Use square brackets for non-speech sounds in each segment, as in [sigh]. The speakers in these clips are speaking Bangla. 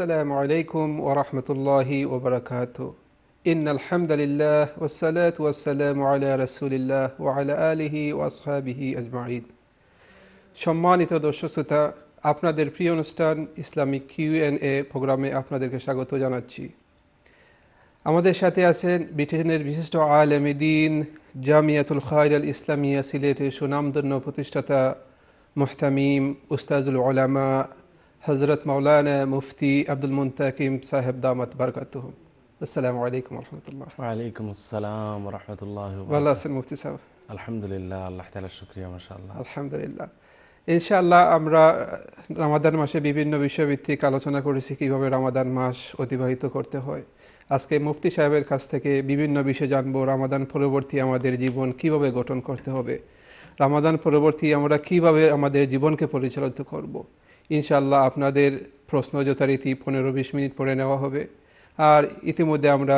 আসসালামু আলাইকুম ওরহমতুল্লাহি ওবরাকাত ইন আলহামদুলিল্লাহ ওসালাত ওয়াসালাম আলা রসুলিল্লাহ ও আলা আলিহি ওয়াসহাবিহি আজমাইন সম্মানিত দর্শক শ্রোতা আপনাদের প্রিয় অনুষ্ঠান ইসলামিক কিউ এন এ প্রোগ্রামে আপনাদেরকে স্বাগত জানাচ্ছি আমাদের সাথে আছেন ব্রিটেনের বিশিষ্ট আলমদিন জামিয়াতুল খায়র আল ইসলামিয়া সিলেটের সুনামধন্য প্রতিষ্ঠাতা মোহতামিম উস্তাজুল ওলামা হজরত মৌলানা মুফতি আব্দুল মুন্তাকিম সাহেব দামত বারকাত আসসালামু আলাইকুম রহমতুল্লাহ ওয়ালাইকুম আসসালাম রহমতুল্লাহ ভালো আছেন মুফতি সাহেব আলহামদুলিল্লাহ আল্লাহ তালা শুক্রিয়া মাশাআল্লাহ আলহামদুলিল্লাহ ইনশাআল্লাহ আমরা রামাদান মাসে বিভিন্ন বিষয়ভিত্তিক আলোচনা করেছি কিভাবে রামাদান মাস অতিবাহিত করতে হয় আজকে মুফতি সাহেবের কাছ থেকে বিভিন্ন বিষয় জানবো রামাদান পরবর্তী আমাদের জীবন কিভাবে গঠন করতে হবে রামাদান পরবর্তী আমরা কিভাবে আমাদের জীবনকে পরিচালিত করবো ইনশাল্লাহ আপনাদের প্রশ্ন যথারীতি পনেরো বিশ মিনিট পরে নেওয়া হবে আর ইতিমধ্যে আমরা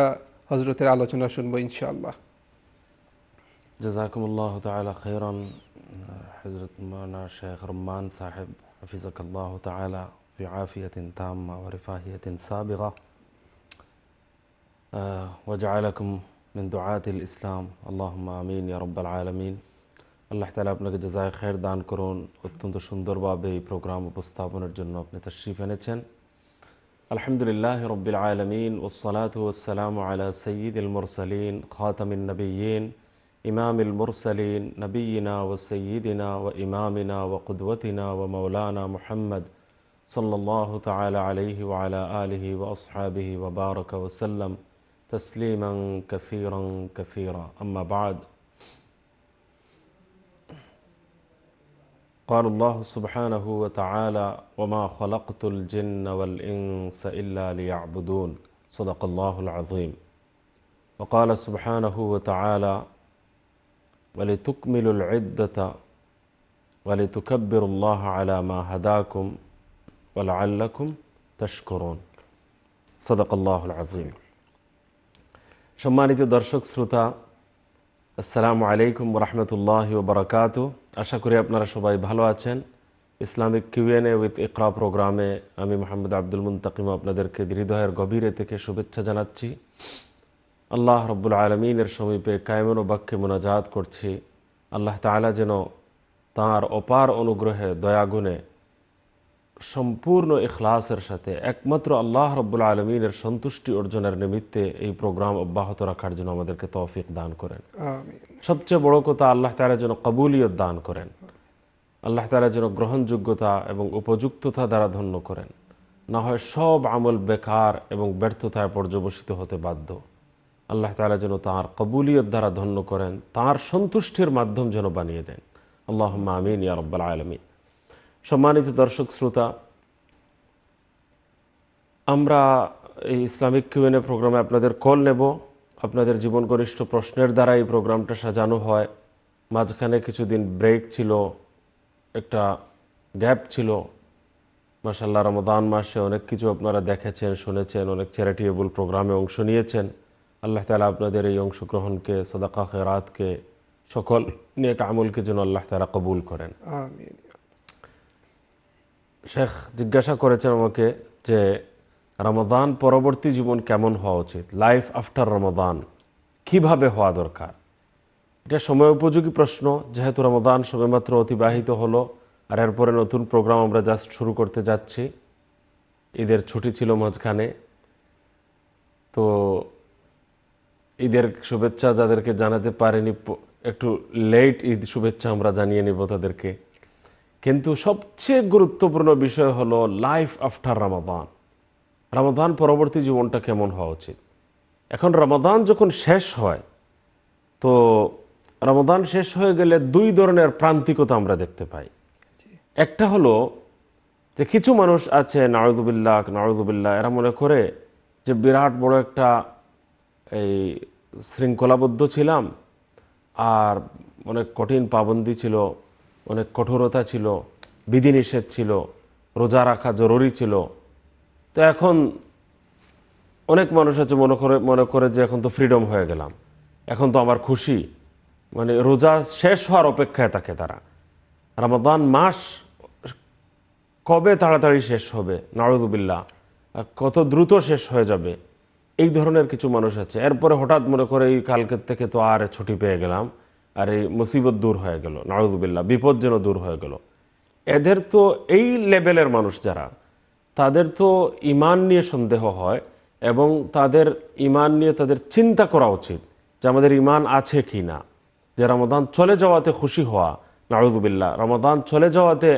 হজরতের আলোচনা শুনবো ইনশাআল্লাহ জাজাকুমুল্লাহ তালা খেরন হজরত মানা শেখ রহমান সাহেব হাফিজাকাল্লাহ তালা في عافية تامة ورفاهية سابغة وجعلكم من دعاة الإسلام اللهم آمين يا رب العالمين আল্লাহ তালা আপনাকে জাজায় খের দান করুন অত্যন্ত সুন্দরভাবে এই প্রোগ্রাম উপস্থাপনের জন্য আপনি তশরিফ এনেছেন আলহামদুলিল্লাহ রবিল আলমিন ওসলাত ওসালাম আলা সঈদ মুরসালিন খাতামিন নবীন إمام المرسلين نبينا وسيدنا وإمامنا وقدوتنا ومولانا محمد صلى الله تعالى عليه وعلى آله وأصحابه وبارك وسلم تسليما كثيرا كثيرا أما بعد قال الله سبحانه وتعالى وما خلقت الجن والإنس إلا ليعبدون صدق الله العظيم وقال سبحانه وتعالى ولتكملوا العدة ولتكبروا الله على ما هداكم ولعلكم تشكرون صدق الله العظيم সম্মানিত درشق سرطة আসসালামু আলাইকুম রহমতুল্লাহ বরকাত আশা করি আপনারা সবাই ভালো আছেন ইসলামিক এ উইথ ইকরা প্রোগ্রামে আমি মোহাম্মদ আব্দুল মুন্তাকিম আপনাদেরকে হৃদয়ের গভীরে থেকে শুভেচ্ছা জানাচ্ছি আল্লাহ রব্বুল আলমিনের সমীপে কায়মন বাক্যে মোনাজাত করছি আল্লাহ তালা যেন তাঁর অপার অনুগ্রহে দয়াগুণে সম্পূর্ণ এখলাসের সাথে একমাত্র আল্লাহ রব্বুল আলমিনের সন্তুষ্টি অর্জনের নিমিত্তে এই প্রোগ্রাম অব্যাহত রাখার জন্য আমাদেরকে তৌফিক দান করেন সবচেয়ে বড় কথা আল্লাহ তালা যেন কবুলিয়ত দান করেন আল্লাহ তালা যেন গ্রহণযোগ্যতা এবং উপযুক্ততা দ্বারা ধন্য করেন না হয় সব আমল বেকার এবং ব্যর্থতায় পর্যবসিত হতে বাধ্য আল্লাহ তালা যেন তাঁর কবুলিয়ত দ্বারা ধন্য করেন তাঁর সন্তুষ্টির মাধ্যম যেন বানিয়ে দেন আল্লাহ আমিন ইয়ারব্বাল আলমিন সম্মানিত দর্শক শ্রোতা আমরা এই ইসলামিক কিউএনএ প্রোগ্রামে আপনাদের কল নেব আপনাদের জীবন ঘনিষ্ঠ প্রশ্নের দ্বারা এই প্রোগ্রামটা সাজানো হয় মাঝখানে কিছুদিন ব্রেক ছিল একটা গ্যাপ ছিল মাসাল্লাহ রমদান মাসে অনেক কিছু আপনারা দেখেছেন শুনেছেন অনেক চ্যারিটেবল প্রোগ্রামে অংশ নিয়েছেন আল্লাহ তালা আপনাদের এই অংশগ্রহণকে সদাকা খেরাতকে সকল নিয়ে আমলকে যেন আল্লাহ তালা কবুল করেন শেখ জিজ্ঞাসা করেছেন আমাকে যে রমাদান পরবর্তী জীবন কেমন হওয়া উচিত লাইফ আফটার রমাদান কিভাবে হওয়া দরকার এটা সময় উপযোগী প্রশ্ন যেহেতু রমাদান সবেমাত্র অতিবাহিত হলো আর এরপরে নতুন প্রোগ্রাম আমরা জাস্ট শুরু করতে যাচ্ছি ঈদের ছুটি ছিল মাঝখানে তো ঈদের শুভেচ্ছা যাদেরকে জানাতে পারেনি একটু লেট ঈদ শুভেচ্ছা আমরা জানিয়ে নেব তাদেরকে কিন্তু সবচেয়ে গুরুত্বপূর্ণ বিষয় হলো লাইফ আফটার রামাদান রামাদান পরবর্তী জীবনটা কেমন হওয়া উচিত এখন রামাদান যখন শেষ হয় তো রামাদান শেষ হয়ে গেলে দুই ধরনের প্রান্তিকতা আমরা দেখতে পাই একটা হলো যে কিছু মানুষ আছে নারদুবিল্লাহ নারদুবিল্লাহ এরা মনে করে যে বিরাট বড় একটা এই শৃঙ্খলাবদ্ধ ছিলাম আর অনেক কঠিন পাবন্দি ছিল অনেক কঠোরতা ছিল বিধিনিষেধ ছিল রোজা রাখা জরুরি ছিল তো এখন অনেক মানুষ আছে মনে করে মনে করে যে এখন তো ফ্রিডম হয়ে গেলাম এখন তো আমার খুশি মানে রোজা শেষ হওয়ার অপেক্ষায় থাকে তারা রামাদান মাস কবে তাড়াতাড়ি শেষ হবে নারদুবিল্লা কত দ্রুত শেষ হয়ে যাবে এই ধরনের কিছু মানুষ আছে এরপরে হঠাৎ মনে করে এই কালকের থেকে তো আর ছুটি পেয়ে গেলাম আর এই মুসিবত দূর হয়ে গেল নাউদুবিল্লা বিপদ যেন দূর হয়ে গেল এদের তো এই লেভেলের মানুষ যারা তাদের তো ইমান নিয়ে সন্দেহ হয় এবং তাদের ইমান নিয়ে তাদের চিন্তা করা উচিত যে আমাদের ইমান আছে কি না যে রমাদান চলে যাওয়াতে খুশি হওয়া নাউদুবিল্লা রমাদান চলে যাওয়াতে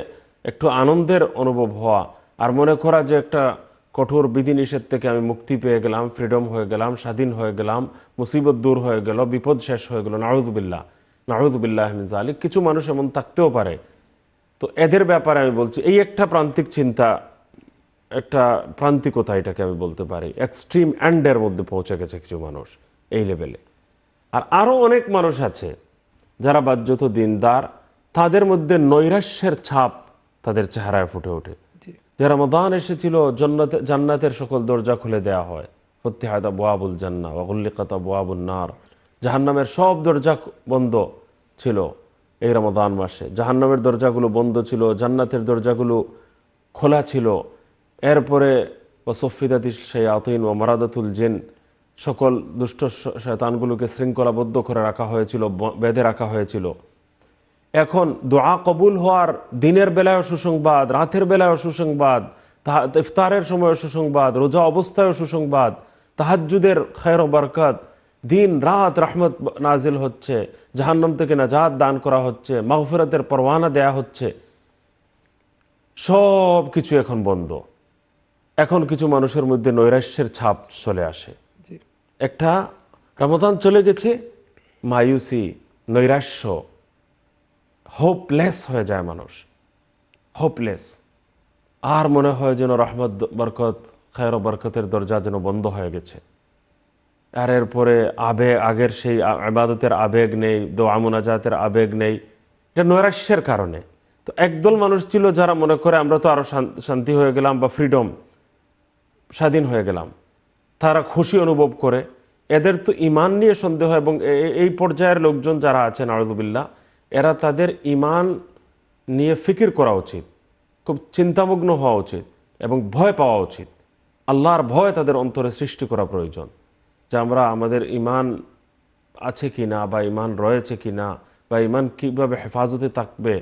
একটু আনন্দের অনুভব হওয়া আর মনে করা যে একটা কঠোর বিধিনিষেধ থেকে আমি মুক্তি পেয়ে গেলাম ফ্রিডম হয়ে গেলাম স্বাধীন হয়ে গেলাম মুসিবত দূর হয়ে গেল বিপদ শেষ হয়ে গেল নাউদুবিল্লা নাহদুবিল্লাহমিন জালিক কিছু মানুষ এমন থাকতেও পারে তো এদের ব্যাপারে আমি বলছি এই একটা প্রান্তিক চিন্তা একটা প্রান্তিকতা এটাকে আমি বলতে পারি এক্সট্রিম অ্যান্ডের মধ্যে পৌঁছে গেছে কিছু মানুষ এই লেভেলে আর আরও অনেক মানুষ আছে যারা বাদ্যত দিনদার তাদের মধ্যে নৈরাশ্যের ছাপ তাদের চেহারায় ফুটে ওঠে যারা মদান এসেছিল জন্নাতের জান্নাতের সকল দরজা খুলে দেয়া হয় ফতিহাদা বোয়াবুল জান্না বাগুল্লিকাতা বোয়াবুল নার জাহান্নামের সব দরজা বন্ধ ছিল এই রমদান মাসে জাহান্নামের দরজাগুলো বন্ধ ছিল জান্নাতের দরজাগুলো খোলা ছিল এরপরে ওসফিদাতি সেই আতইন ও মারাদাতুল জেন সকল দুষ্ট তানগুলোকে শৃঙ্খলাবদ্ধ করে রাখা হয়েছিল বেঁধে রাখা হয়েছিল এখন দোয়া কবুল হওয়ার দিনের বেলায় সুসংবাদ রাতের বেলায় সুসংবাদ তাহা ইফতারের সময় সুসংবাদ রোজা অবস্থায় সুসংবাদ তাহাজুদের খায়র বারকাত দিন রাত রহমত নাজিল হচ্ছে জাহান্নাম থেকে নাজাদ দান করা হচ্ছে মাহফিরাতের পরওয়ানা দেয়া হচ্ছে সব কিছু এখন বন্ধ এখন কিছু মানুষের মধ্যে নৈরাশ্যের ছাপ চলে আসে একটা রমতান চলে গেছে মায়ুসি নৈরাশ্য হোপলেস হয়ে যায় মানুষ হোপলেস আর মনে হয় যেন রহমত বরকত খায়র বরকতের দরজা যেন বন্ধ হয়ে গেছে আর এরপরে আবেগ আগের সেই আবাদতের আবেগ নেই দোয়া মোনাজাতের আবেগ নেই এটা নৈরাশ্যের কারণে তো একদল মানুষ ছিল যারা মনে করে আমরা তো আরও শান্তি হয়ে গেলাম বা ফ্রিডম স্বাধীন হয়ে গেলাম তারা খুশি অনুভব করে এদের তো ইমান নিয়ে সন্দেহ এবং এই পর্যায়ের লোকজন যারা আছেন আরদুবিল্লা এরা তাদের ইমান নিয়ে ফিকির করা উচিত খুব চিন্তামগ্ন হওয়া উচিত এবং ভয় পাওয়া উচিত আল্লাহর ভয় তাদের অন্তরে সৃষ্টি করা প্রয়োজন যে আমরা আমাদের ইমান আছে কি না বা ইমান রয়েছে কি না বা ইমান কীভাবে হেফাজতে থাকবে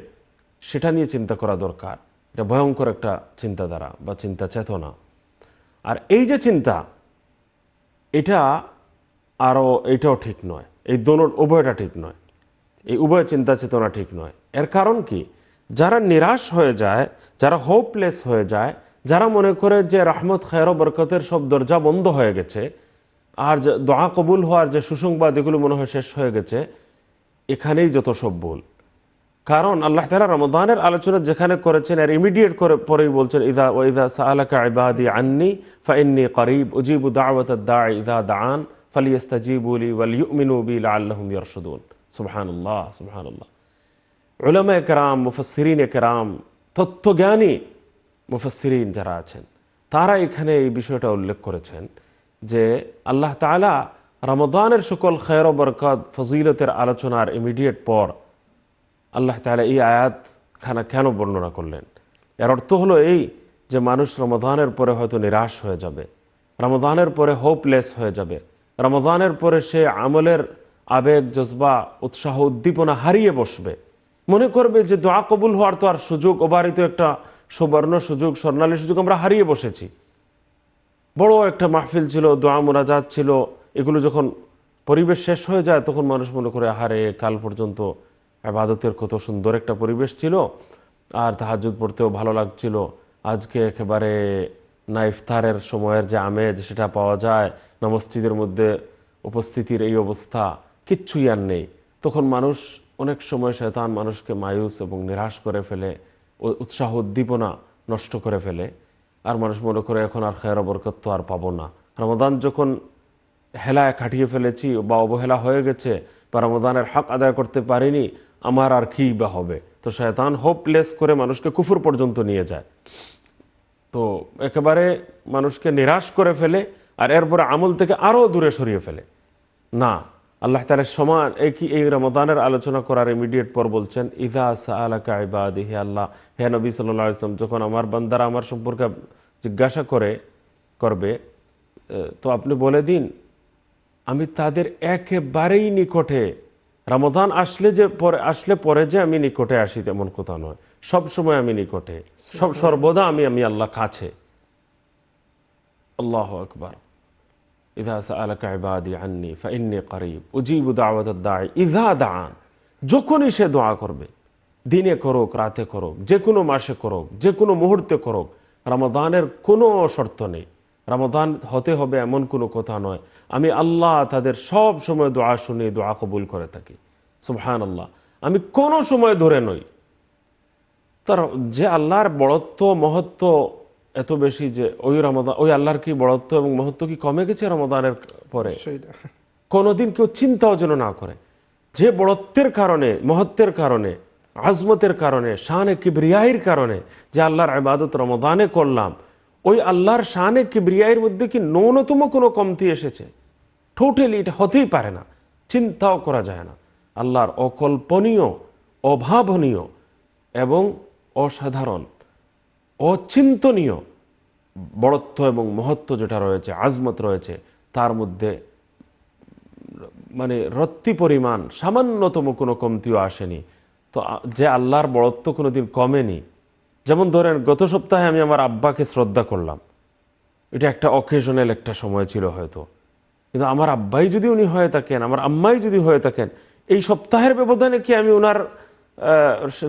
সেটা নিয়ে চিন্তা করা দরকার এটা ভয়ঙ্কর একটা চিন্তাধারা বা চিন্তা চেতনা আর এই যে চিন্তা এটা আরও এটাও ঠিক নয় এই দোনো উভয়টা ঠিক নয় এই উভয় চিন্তা চেতনা ঠিক নয় এর কারণ কি যারা নিরাশ হয়ে যায় যারা হোপলেস হয়ে যায় যারা মনে করে যে রাহমত খায়র বরকতের সব দরজা বন্ধ হয়ে গেছে আর যে দোয়া কবুল হওয়ার যে সুসংবাদ এগুলো মনে হয় শেষ হয়ে গেছে এখানেই যত সব ভুল কারণ আল্লাহ তালা রমদানের আলোচনা যেখানে করেছেন আর ইমিডিয়েট করে পরেই বলছেন ইদা ও ইদা সাহালাকা ইবাদি আন্নি ফাইন্নি করিব উজিবু দাওয়াত দা ইদা দান ফালিয়াস্তাজিবুলি ওয়ালিউমিনুবি আল্লাহম ইয়ারশুদুন সুবহানুল্লাহ সুবহানুল্লাহ উলামা একরাম মুফাসসিরিন কেরাম তত্ত্বজ্ঞানী মুফাসসিরিন যারা আছেন তারা এখানে এই বিষয়টা উল্লেখ করেছেন যে আল্লাহ তালা রমদানের সকল খের বরকত ফজিলতের আলোচনার ইমিডিয়েট পর আল্লাহ তালা এই আয়াত খানা কেন বর্ণনা করলেন এর অর্থ হলো এই যে মানুষ রমদানের পরে হয়তো নিরাশ হয়ে যাবে রমদানের পরে হোপলেস হয়ে যাবে রমদানের পরে সে আমলের আবেগ জজবা উৎসাহ উদ্দীপনা হারিয়ে বসবে মনে করবে যে দোয়া কবুল হওয়ার তো আর সুযোগ অবারিত একটা সুবর্ণ সুযোগ স্বর্ণালী সুযোগ আমরা হারিয়ে বসেছি বড় একটা মাহফিল ছিল দোয়া যা ছিল এগুলো যখন পরিবেশ শেষ হয়ে যায় তখন মানুষ মনে করে আহারে কাল পর্যন্ত আবাদতের কত সুন্দর একটা পরিবেশ ছিল আর তাহাজুদ পড়তেও ভালো লাগছিল আজকে একেবারে না ইফতারের সময়ের যে আমেজ সেটা পাওয়া যায় না মসজিদের মধ্যে উপস্থিতির এই অবস্থা কিচ্ছুই আর নেই তখন মানুষ অনেক সময় শেতান মানুষকে মায়ুস এবং নিরাশ করে ফেলে উৎসাহ উদ্দীপনা নষ্ট করে ফেলে আর মানুষ মনে করে এখন আর খায়ের বরকত তো আর পাবো না রমাদান যখন হেলায় কাটিয়ে ফেলেছি বা অবহেলা হয়ে গেছে বা রমাদানের হক আদায় করতে পারিনি আমার আর কি বা হবে তো শয়তান হোপলেস করে মানুষকে কুফুর পর্যন্ত নিয়ে যায় তো একেবারে মানুষকে নিরাশ করে ফেলে আর এরপরে আমল থেকে আরও দূরে সরিয়ে ফেলে না আল্লাহ তালা সমান একই এই রমদানের আলোচনা করার ইমিডিয়েট পর বলছেন ইদা আল্লাহ হে নবী সাল্লাহ যখন আমার বান্দারা আমার সম্পর্কে জিজ্ঞাসা করে করবে তো আপনি বলে দিন আমি তাদের একেবারেই নিকটে রামদান আসলে যে পরে আসলে পরে যে আমি নিকটে আসি তেমন কথা নয় সব সময় আমি নিকটে সব সর্বদা আমি আমি আল্লাহ কাছে আল্লাহ আকবার যখনই সে দোয়া করবে দিনে করুক রাতে করুক যে কোনো মাসে করুক যে কোনো মুহূর্তে করুক রামাদানের কোনো শর্ত নেই রামাদান হতে হবে এমন কোনো কথা নয় আমি আল্লাহ তাদের সব সময় দোয়া শুনি দোয়া কবুল করে থাকি সুবহান আল্লাহ আমি কোনো সময় ধরে নই তার যে আল্লাহর বড়ত্ব মহত্ব এত বেশি যে ওই রমাদান ওই আল্লাহর কি বড়ত্ব এবং মহত্ব কি কমে গেছে রমাদানের পরে কোনোদিন কেউ চিন্তাও যেন না করে যে বড়ত্বের কারণে মহত্বের কারণে আজমতের কারণে শানে কিবরিয়াইয়ের কারণে যে আল্লাহর আবাদত রমদানে করলাম ওই আল্লাহর শানে কিবরিয়াইয়ের মধ্যে কি ন্যূনতম কোনো কমতি এসেছে টোটালি এটা হতেই পারে না চিন্তাও করা যায় না আল্লাহর অকল্পনীয় অভাবনীয় এবং অসাধারণ অচিন্তনীয় বড়ত্ব এবং মহত্ব যেটা রয়েছে আজমত রয়েছে তার মধ্যে মানে রত্তি পরিমাণ সামান্যতম কোনো কমতিও আসেনি তো যে আল্লাহর বড়ত্ব কোনো দিন কমেনি যেমন ধরেন গত সপ্তাহে আমি আমার আব্বাকে শ্রদ্ধা করলাম এটা একটা অকেশনাল একটা সময় ছিল হয়তো কিন্তু আমার আব্বাই যদি উনি হয়ে থাকেন আমার আম্মাই যদি হয়ে থাকেন এই সপ্তাহের ব্যবধানে কি আমি ওনার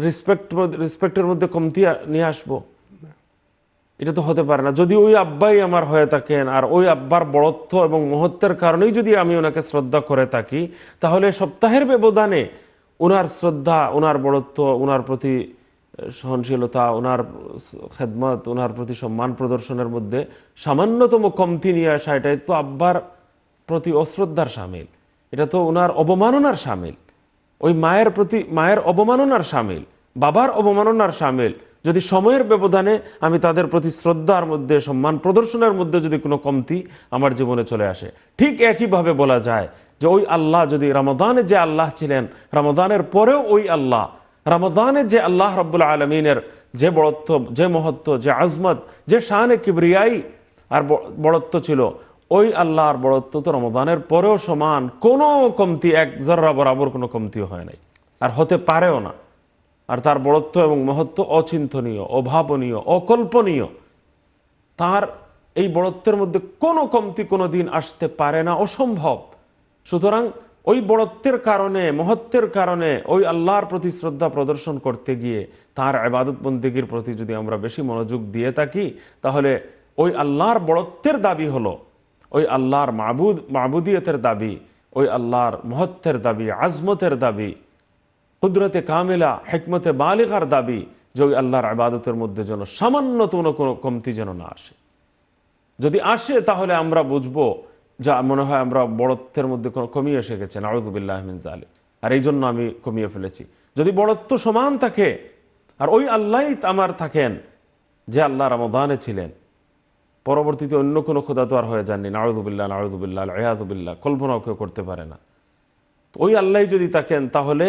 রেসপেক্ট রেসপেক্টের মধ্যে কমতি নিয়ে আসবো এটা তো হতে পারে না যদি ওই আব্বাই আমার হয়ে থাকেন আর ওই আব্বার বড়ত্ব এবং মহত্বের কারণেই যদি আমি ওনাকে শ্রদ্ধা করে থাকি তাহলে সপ্তাহের ব্যবধানে ওনার শ্রদ্ধা ওনার বড়ত্ব ওনার প্রতি সহনশীলতা ওনার খেদমত ওনার প্রতি সম্মান প্রদর্শনের মধ্যে সামান্যতম কমতি নিয়ে আসা এটাই তো আব্বার প্রতি অশ্রদ্ধার সামিল এটা তো ওনার অবমাননার সামিল ওই মায়ের প্রতি মায়ের অবমাননার সামিল বাবার অবমাননার সামিল যদি সময়ের ব্যবধানে আমি তাদের প্রতি শ্রদ্ধার মধ্যে সম্মান প্রদর্শনের মধ্যে যদি কোনো কমতি আমার জীবনে চলে আসে ঠিক একইভাবে বলা যায় যে ওই আল্লাহ যদি রামাদানে যে আল্লাহ ছিলেন রামাদানের পরেও ওই আল্লাহ রামাদানে যে আল্লাহ রব্বুল আলমিনের যে বড়ত্ব যে মহত্ব যে আজমত যে শাহানে কিবরিয়াই আর বড়ত্ব ছিল ওই আল্লাহর বড়ত্ব তো রমদানের পরেও সমান কোনো কমতি এক জর্রা বরাবর কোনো কমতিও হয় নাই আর হতে পারেও না আর তার বড়ত্ব এবং মহত্ব অচিন্তনীয় অভাবনীয় অকল্পনীয় তার এই বড়ত্বের মধ্যে কোনো কমতি কোনো দিন আসতে পারে না অসম্ভব সুতরাং ওই বড়ত্বের কারণে মহত্বের কারণে ওই আল্লাহর প্রতি শ্রদ্ধা প্রদর্শন করতে গিয়ে তার আবাদত বন্দীগীর প্রতি যদি আমরা বেশি মনোযোগ দিয়ে থাকি তাহলে ওই আল্লাহর বড়ত্বের দাবি হলো ওই আল্লাহর মাবুদ মাবুদিয়তের দাবি ওই আল্লাহর মহত্বের দাবি আজমতের দাবি কুদরতে কামেলা হেকমতে বালিকার দাবি যে আল্লাহর আবাদতের মধ্যে যেন সামান্যতম কোনো কমতি যেন না আসে যদি আসে তাহলে আমরা বুঝবো যা মনে হয় আমরা বড়ত্বের মধ্যে কোনো কমিয়ে এসে গেছে নারুদুবিল্লাহ মিনজা আলী আর এই জন্য আমি কমিয়ে ফেলেছি যদি বড়ত্ব সমান থাকে আর ওই আল্লাহ আমার থাকেন যে আল্লাহ রমদানে ছিলেন পরবর্তীতে অন্য কোনো খোদা তো আর হয়ে যাননি নারুদুবিল্লাহ নারুদুবিল্লাহ আয়াদুবিল্লাহ কল্পনাও কেউ করতে পারে না ওই আল্লাহ যদি থাকেন তাহলে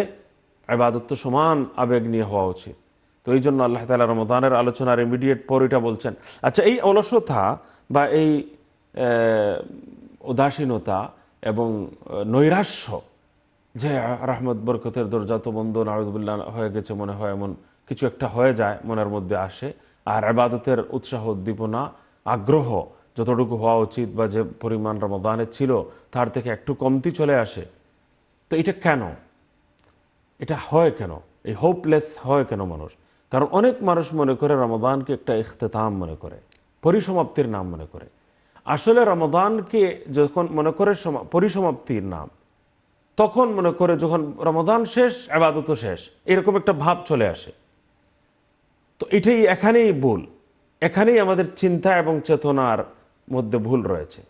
আবাদত্ব তো সমান আবেগ নিয়ে হওয়া উচিত তো এই জন্য আল্লাহ তালা রমদানের আলোচনার ইমিডিয়েট পর এটা বলছেন আচ্ছা এই অলসতা বা এই উদাসীনতা এবং নৈরাশ্য যে রাহমত বরকতের দরজা তো বন্ধ নারদুল্লাহ হয়ে গেছে মনে হয় এমন কিছু একটা হয়ে যায় মনের মধ্যে আসে আর আবাদতের উৎসাহ উদ্দীপনা আগ্রহ যতটুকু হওয়া উচিত বা যে পরিমাণ রমদানের ছিল তার থেকে একটু কমতি চলে আসে তো এটা কেন এটা হয় কেন এই হোপলেস হয় কেন মানুষ কারণ অনেক মানুষ মনে করে রমাদানকে একটা ইখতেতাম মনে করে পরিসমাপ্তির নাম মনে করে আসলে রমাদানকে যখন মনে করে পরিসমাপ্তির নাম তখন মনে করে যখন রমাদান শেষ আবাদত শেষ এরকম একটা ভাব চলে আসে তো এটাই এখানেই ভুল এখানেই আমাদের চিন্তা এবং চেতনার মধ্যে ভুল রয়েছে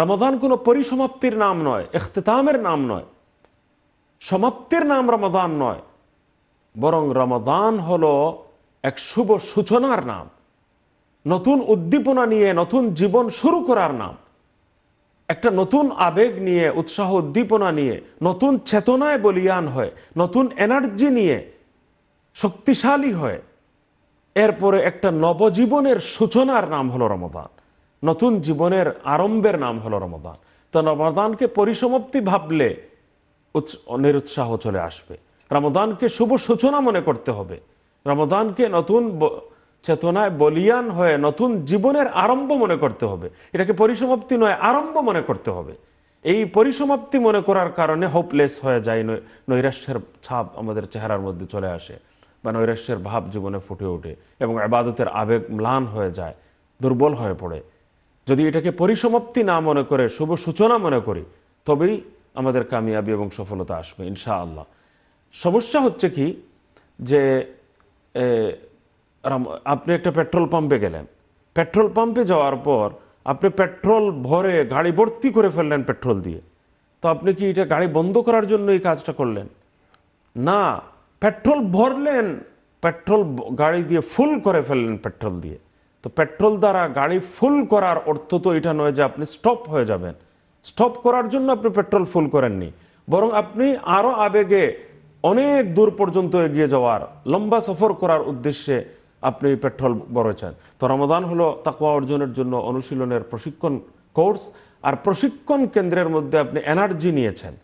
রমাদান কোনো পরিসমাপ্তির নাম নয় ইখতেতামের নাম নয় সমাপ্তির নাম রমাদান নয় বরং রমাদান হলো এক শুভ সূচনার নাম নতুন উদ্দীপনা নিয়ে নতুন জীবন শুরু করার নাম একটা নতুন আবেগ নিয়ে উৎসাহ উদ্দীপনা নিয়ে নতুন চেতনায় বলিয়ান হয় নতুন এনার্জি নিয়ে শক্তিশালী হয় এরপরে একটা নবজীবনের সূচনার নাম হলো রমদান নতুন জীবনের আরম্ভের নাম হলো রমদান তো রমাদানকে পরিসমাপ্তি ভাবলে নিরুৎসাহ চলে আসবে রামদানকে শুভ সূচনা মনে করতে হবে রামদানকে নতুন চেতনায় বলিয়ান হয়ে নতুন জীবনের আরম্ভ মনে করতে হবে এটাকে পরিসমাপ্তি নয় আরম্ভ মনে করতে হবে এই পরিসমাপ্তি মনে করার কারণে হোপলেস হয়ে যায় নৈরাশ্যের ছাপ আমাদের চেহারার মধ্যে চলে আসে বা নৈরাশ্যের ভাব জীবনে ফুটে ওঠে এবং আবাদতের আবেগ ম্লান হয়ে যায় দুর্বল হয়ে পড়ে যদি এটাকে পরিসমাপ্তি না মনে করে শুভ সূচনা মনে করি তবেই আমাদের কামিয়াবি এবং সফলতা আসবে ইনশাআল্লাহ সমস্যা হচ্ছে কি যে আপনি একটা পেট্রোল পাম্পে গেলেন পেট্রোল পাম্পে যাওয়ার পর আপনি পেট্রোল ভরে গাড়ি ভর্তি করে ফেললেন পেট্রোল দিয়ে তো আপনি কি এটা গাড়ি বন্ধ করার জন্য এই কাজটা করলেন না পেট্রোল ভরলেন পেট্রোল গাড়ি দিয়ে ফুল করে ফেললেন পেট্রোল দিয়ে তো পেট্রোল দ্বারা গাড়ি ফুল করার অর্থ তো এটা নয় যে আপনি স্টপ হয়ে যাবেন স্টপ করার জন্য আপনি পেট্রোল ফুল করেননি বরং আপনি আরও আবেগে অনেক দূর পর্যন্ত এগিয়ে যাওয়ার লম্বা সফর করার উদ্দেশ্যে আপনি পেট্রোল বড়েছেন তো রমদান হলো তাকুয়া অর্জনের জন্য অনুশীলনের প্রশিক্ষণ কোর্স আর প্রশিক্ষণ কেন্দ্রের মধ্যে আপনি এনার্জি নিয়েছেন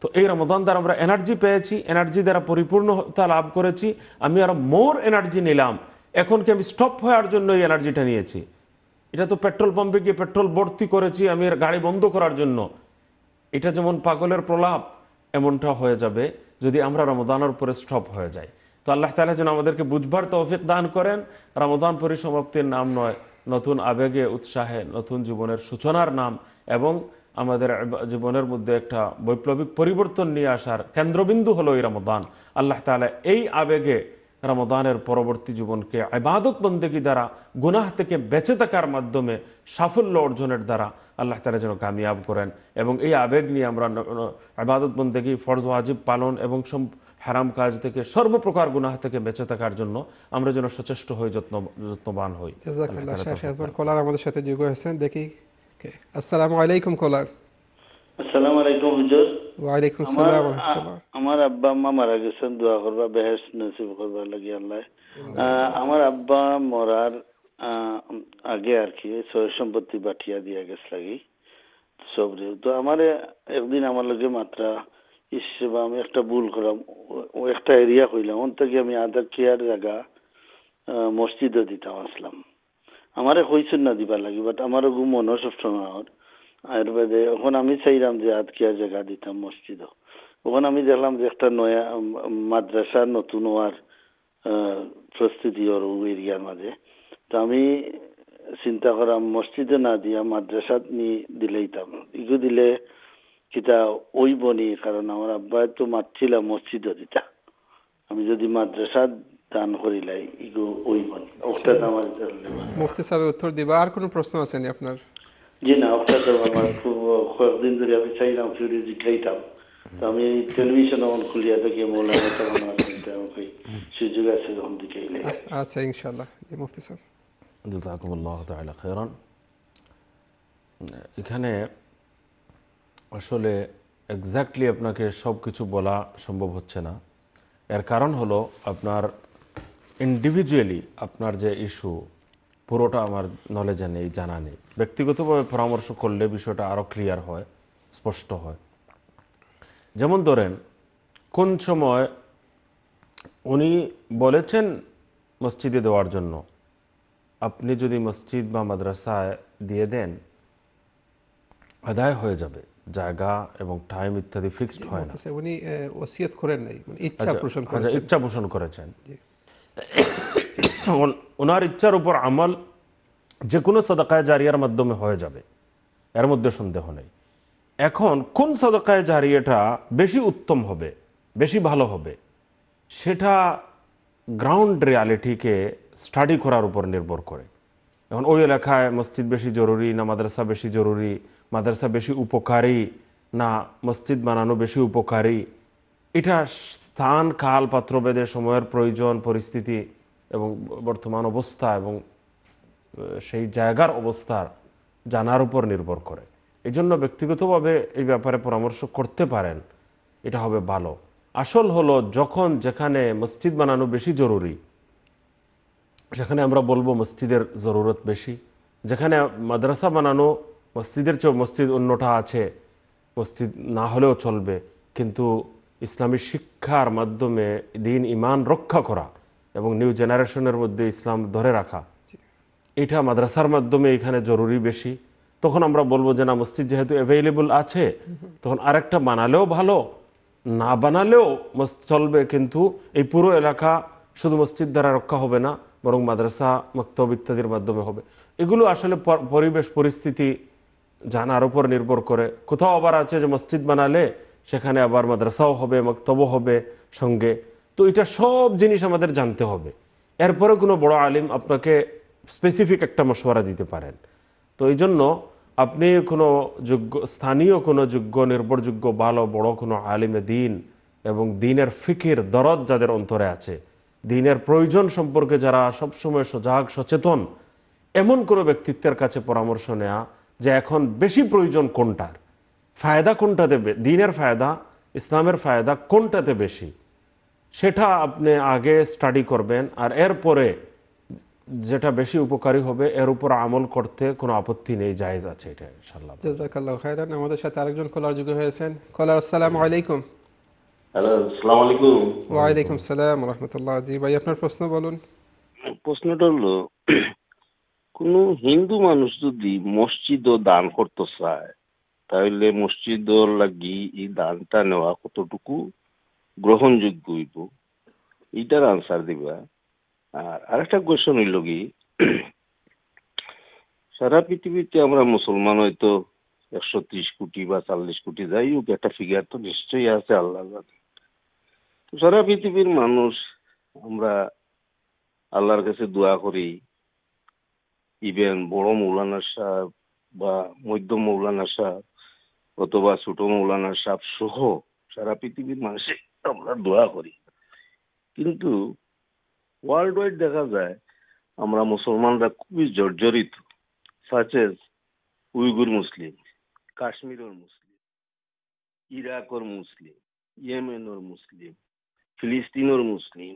তো এই রমদান দ্বারা আমরা এনার্জি পেয়েছি এনার্জি দ্বারা পরিপূর্ণতা লাভ করেছি আমি আরো মোর এনার্জি নিলাম এখন কি আমি স্টপ হওয়ার জন্য এই এনার্জিটা নিয়েছি এটা তো পেট্রোল পাম্পে গিয়ে পেট্রোল ভর্তি করেছি আমি গাড়ি বন্ধ করার জন্য এটা যেমন পাগলের প্রলাপ এমনটা হয়ে যাবে যদি আমরা রমদানের উপরে স্টপ হয়ে যাই তো আল্লাহ তালা যেন আমাদেরকে বুঝবার তৌফিক দান করেন রমদান পরিসমাপ্তির নাম নয় নতুন আবেগে উৎসাহে নতুন জীবনের সূচনার নাম এবং আমাদের জীবনের মধ্যে একটা বৈপ্লবিক পরিবর্তন নিয়ে আসার কেন্দ্রবিন্দু হলো এই রমদান আল্লাহ তালা এই আবেগে রমদানের পরবর্তী জীবনকে আবাদত বন্দেগি দ্বারা গুনাহ থেকে বেঁচে থাকার মাধ্যমে সাফল্য অর্জনের দ্বারা আল্লাহ তালা যেন কামিয়াব করেন এবং এই আবেগ নিয়ে আমরা আবাদত বন্দেগি ফরজ আজিব পালন এবং হারাম কাজ থেকে সর্বপ্রকার গুনাহ থেকে বেঁচে থাকার জন্য আমরা যেন সচেষ্ট হই যত্ন যত্নবান হই কলার আমাদের সাথে যুগ হয়েছেন দেখি আসসালামু আলাইকুম কলার আসসালামু আলাইকুম হুজুর আমার আব্বা আম্মা মারা গেছেন দোয়া করবা বেহেস নসিব করবার লাগি আল্লাহ আমার আব্বা মরার আগে আর কি সম্পত্তি বাটিয়া দিয়া গেছে লাগি সব তো আমার একদিন আমার লগে মাত্রা আমি একটা ভুল করলাম একটা এরিয়া কইলাম অন্ত কি আমি আদার চেয়ার জায়গা মসজিদে দিতাম আসলাম আমারে হইছেন না দিবার লাগে বাট আমারও গু মনে সবসময় আয়ুর্বেদে ওখানে আমি চাইলাম যে আটকিয়ার জায়গা দিতাম মসজিদও ওখানে আমি দেখলাম যে একটা নয়া মাদ্রাসা নতুন হওয়ার প্রস্তুতি ওর এরিয়ার মাঝে তো আমি চিন্তা করাম মসজিদে না দিয়া মাদ্রাসাত নি দিলেইতাম ইগু দিলে কিতা ওই বনি কারণ আমার আব্বায় তো মাতছিলাম মসজিদও দিতা আমি যদি মাদ্রাসাত দান করিলাই ইগু ওই বনি ওটা আমার মুফতি সাহেব উত্তর দিবা আর কোনো প্রশ্ন আছে নি আপনার জি না অফটার আমার খুব কয়েকদিন ধরে আমি চাইলাম ফিউরিজি খাইতাম তো আমি টেলিভিশন এখন খুলিয়া দেখি সুযোগ আছে যখন আচ্ছা ইনশাল্লাহ মুফতি স্যার জাজাকুমুল্লাহ তাআলা এখানে আসলে একজাক্টলি আপনাকে সব কিছু বলা সম্ভব হচ্ছে না এর কারণ হলো আপনার ইন্ডিভিজুয়ালি আপনার যে ইস্যু পুরোটা আমার নলেজে নেই জানা নেই ব্যক্তিগতভাবে পরামর্শ করলে বিষয়টা আরও ক্লিয়ার হয় স্পষ্ট হয় যেমন ধরেন কোন সময় উনি বলেছেন মসজিদে দেওয়ার জন্য আপনি যদি মসজিদ বা মাদ্রাসায় দিয়ে দেন আদায় হয়ে যাবে জায়গা এবং টাইম ইত্যাদি ফিক্সড হয় না উনি ওসিয়ত করেন নাই মানে ইচ্ছা আচ্ছা, পোষণ আচ্ছা, করেছেন ইচ্ছা পোষণ করেছেন ওনার [laughs] ইচ্ছার উপর আমল যে কোনো সদকায় জারিয়ার মাধ্যমে হয়ে যাবে এর মধ্যে সন্দেহ নেই এখন কোন সদকায় জারিয়াটা বেশি উত্তম হবে বেশি ভালো হবে সেটা গ্রাউন্ড রিয়ালিটিকে স্টাডি করার উপর নির্ভর করে এখন ওই এলাকায় মসজিদ বেশি জরুরি না মাদ্রাসা বেশি জরুরি মাদ্রাসা বেশি উপকারী না মসজিদ বানানো বেশি উপকারী এটা স্থান কাল পাত্রভেদে সময়ের প্রয়োজন পরিস্থিতি এবং বর্তমান অবস্থা এবং সেই জায়গার অবস্থার জানার উপর নির্ভর করে এই জন্য ব্যক্তিগতভাবে এই ব্যাপারে পরামর্শ করতে পারেন এটা হবে ভালো আসল হলো যখন যেখানে মসজিদ বানানো বেশি জরুরি সেখানে আমরা বলবো মসজিদের জরুরত বেশি যেখানে মাদ্রাসা বানানো মসজিদের চেয়েও মসজিদ অন্যটা আছে মসজিদ না হলেও চলবে কিন্তু ইসলামী শিক্ষার মাধ্যমে দিন ইমান রক্ষা করা এবং নিউ জেনারেশনের মধ্যে ইসলাম ধরে রাখা এটা মাদ্রাসার মাধ্যমে এখানে জরুরি বেশি তখন আমরা বলবো যে না মসজিদ যেহেতু অ্যাভেলেবল আছে তখন আরেকটা বানালেও ভালো না বানালেও চলবে কিন্তু এই পুরো এলাকা শুধু মসজিদ দ্বারা রক্ষা হবে না বরং মাদ্রাসা মক্তব ইত্যাদির মাধ্যমে হবে এগুলো আসলে পরিবেশ পরিস্থিতি জানার উপর নির্ভর করে কোথাও আবার আছে যে মসজিদ বানালে সেখানে আবার মাদ্রাসাও হবে মক্তবও হবে সঙ্গে তো এটা সব জিনিস আমাদের জানতে হবে এরপরে কোনো বড় আলিম আপনাকে স্পেসিফিক একটা মশওয়ারা দিতে পারেন তো এই জন্য আপনি কোনো যোগ্য স্থানীয় কোনো যোগ্য নির্ভরযোগ্য ভালো বড় কোনো আলিমে দিন এবং দিনের ফিকির দরদ যাদের অন্তরে আছে দিনের প্রয়োজন সম্পর্কে যারা সবসময় সজাগ সচেতন এমন কোনো ব্যক্তিত্বের কাছে পরামর্শ নেয়া যে এখন বেশি প্রয়োজন কোনটার ফায়দা কোনটাতে দিনের ফায়দা ইসলামের ফায়দা কোনটাতে বেশি সেটা আপনি আগে স্টাডি করবেন আর এরপরে যেটা বেশি উপকারী হবে এর উপর আমল করতে কোনো আপত্তি নেই জায়েজ আছে এটা ইনশাআল্লাহ জাযাকাল্লাহু খাইরান আমাদের সাথে আরেকজন কলার যুগে হয়েছেন কলার আসসালামু আলাইকুম হ্যালো আসসালামু আলাইকুম ওয়া আলাইকুম সালাম ওয়া রাহমাতুল্লাহ জি ভাই আপনার প্রশ্ন বলুন প্রশ্নটা হলো কোন হিন্দু মানুষ যদি মসজিদও দান করতে চায় তাহলে মসজিদ লাগি এই দানটা নেওয়া কতটুকু গ্রহণযোগ্য হইব এইটার আনসার দিবা আর আরেকটা কোয়েশন হইল কি সারা পৃথিবীতে আমরা মুসলমান হয়তো একশো ত্রিশ কোটি বা চল্লিশ কোটি যাই হোক একটা ফিগার তো নিশ্চয়ই আছে আল্লাহ সারা পৃথিবীর মানুষ আমরা আল্লাহর কাছে দোয়া করি ইভেন বড় মৌলানা সাহেব বা মধ্য মৌলানা সাহেব অথবা ছোট মৌলানা সাহেব সহ সারা পৃথিবীর মানুষে আমরা দোয়া করি কিন্তু ওয়ার্ল্ড ওয়াইড দেখা যায় আমরা মুসলমানরা খুবই জর্জরিত সাচেস উইগুর মুসলিম কাশ্মীরের মুসলিম ইরাকর মুসলিম ইয়েমেনের মুসলিম ফিলিস্তিনের মুসলিম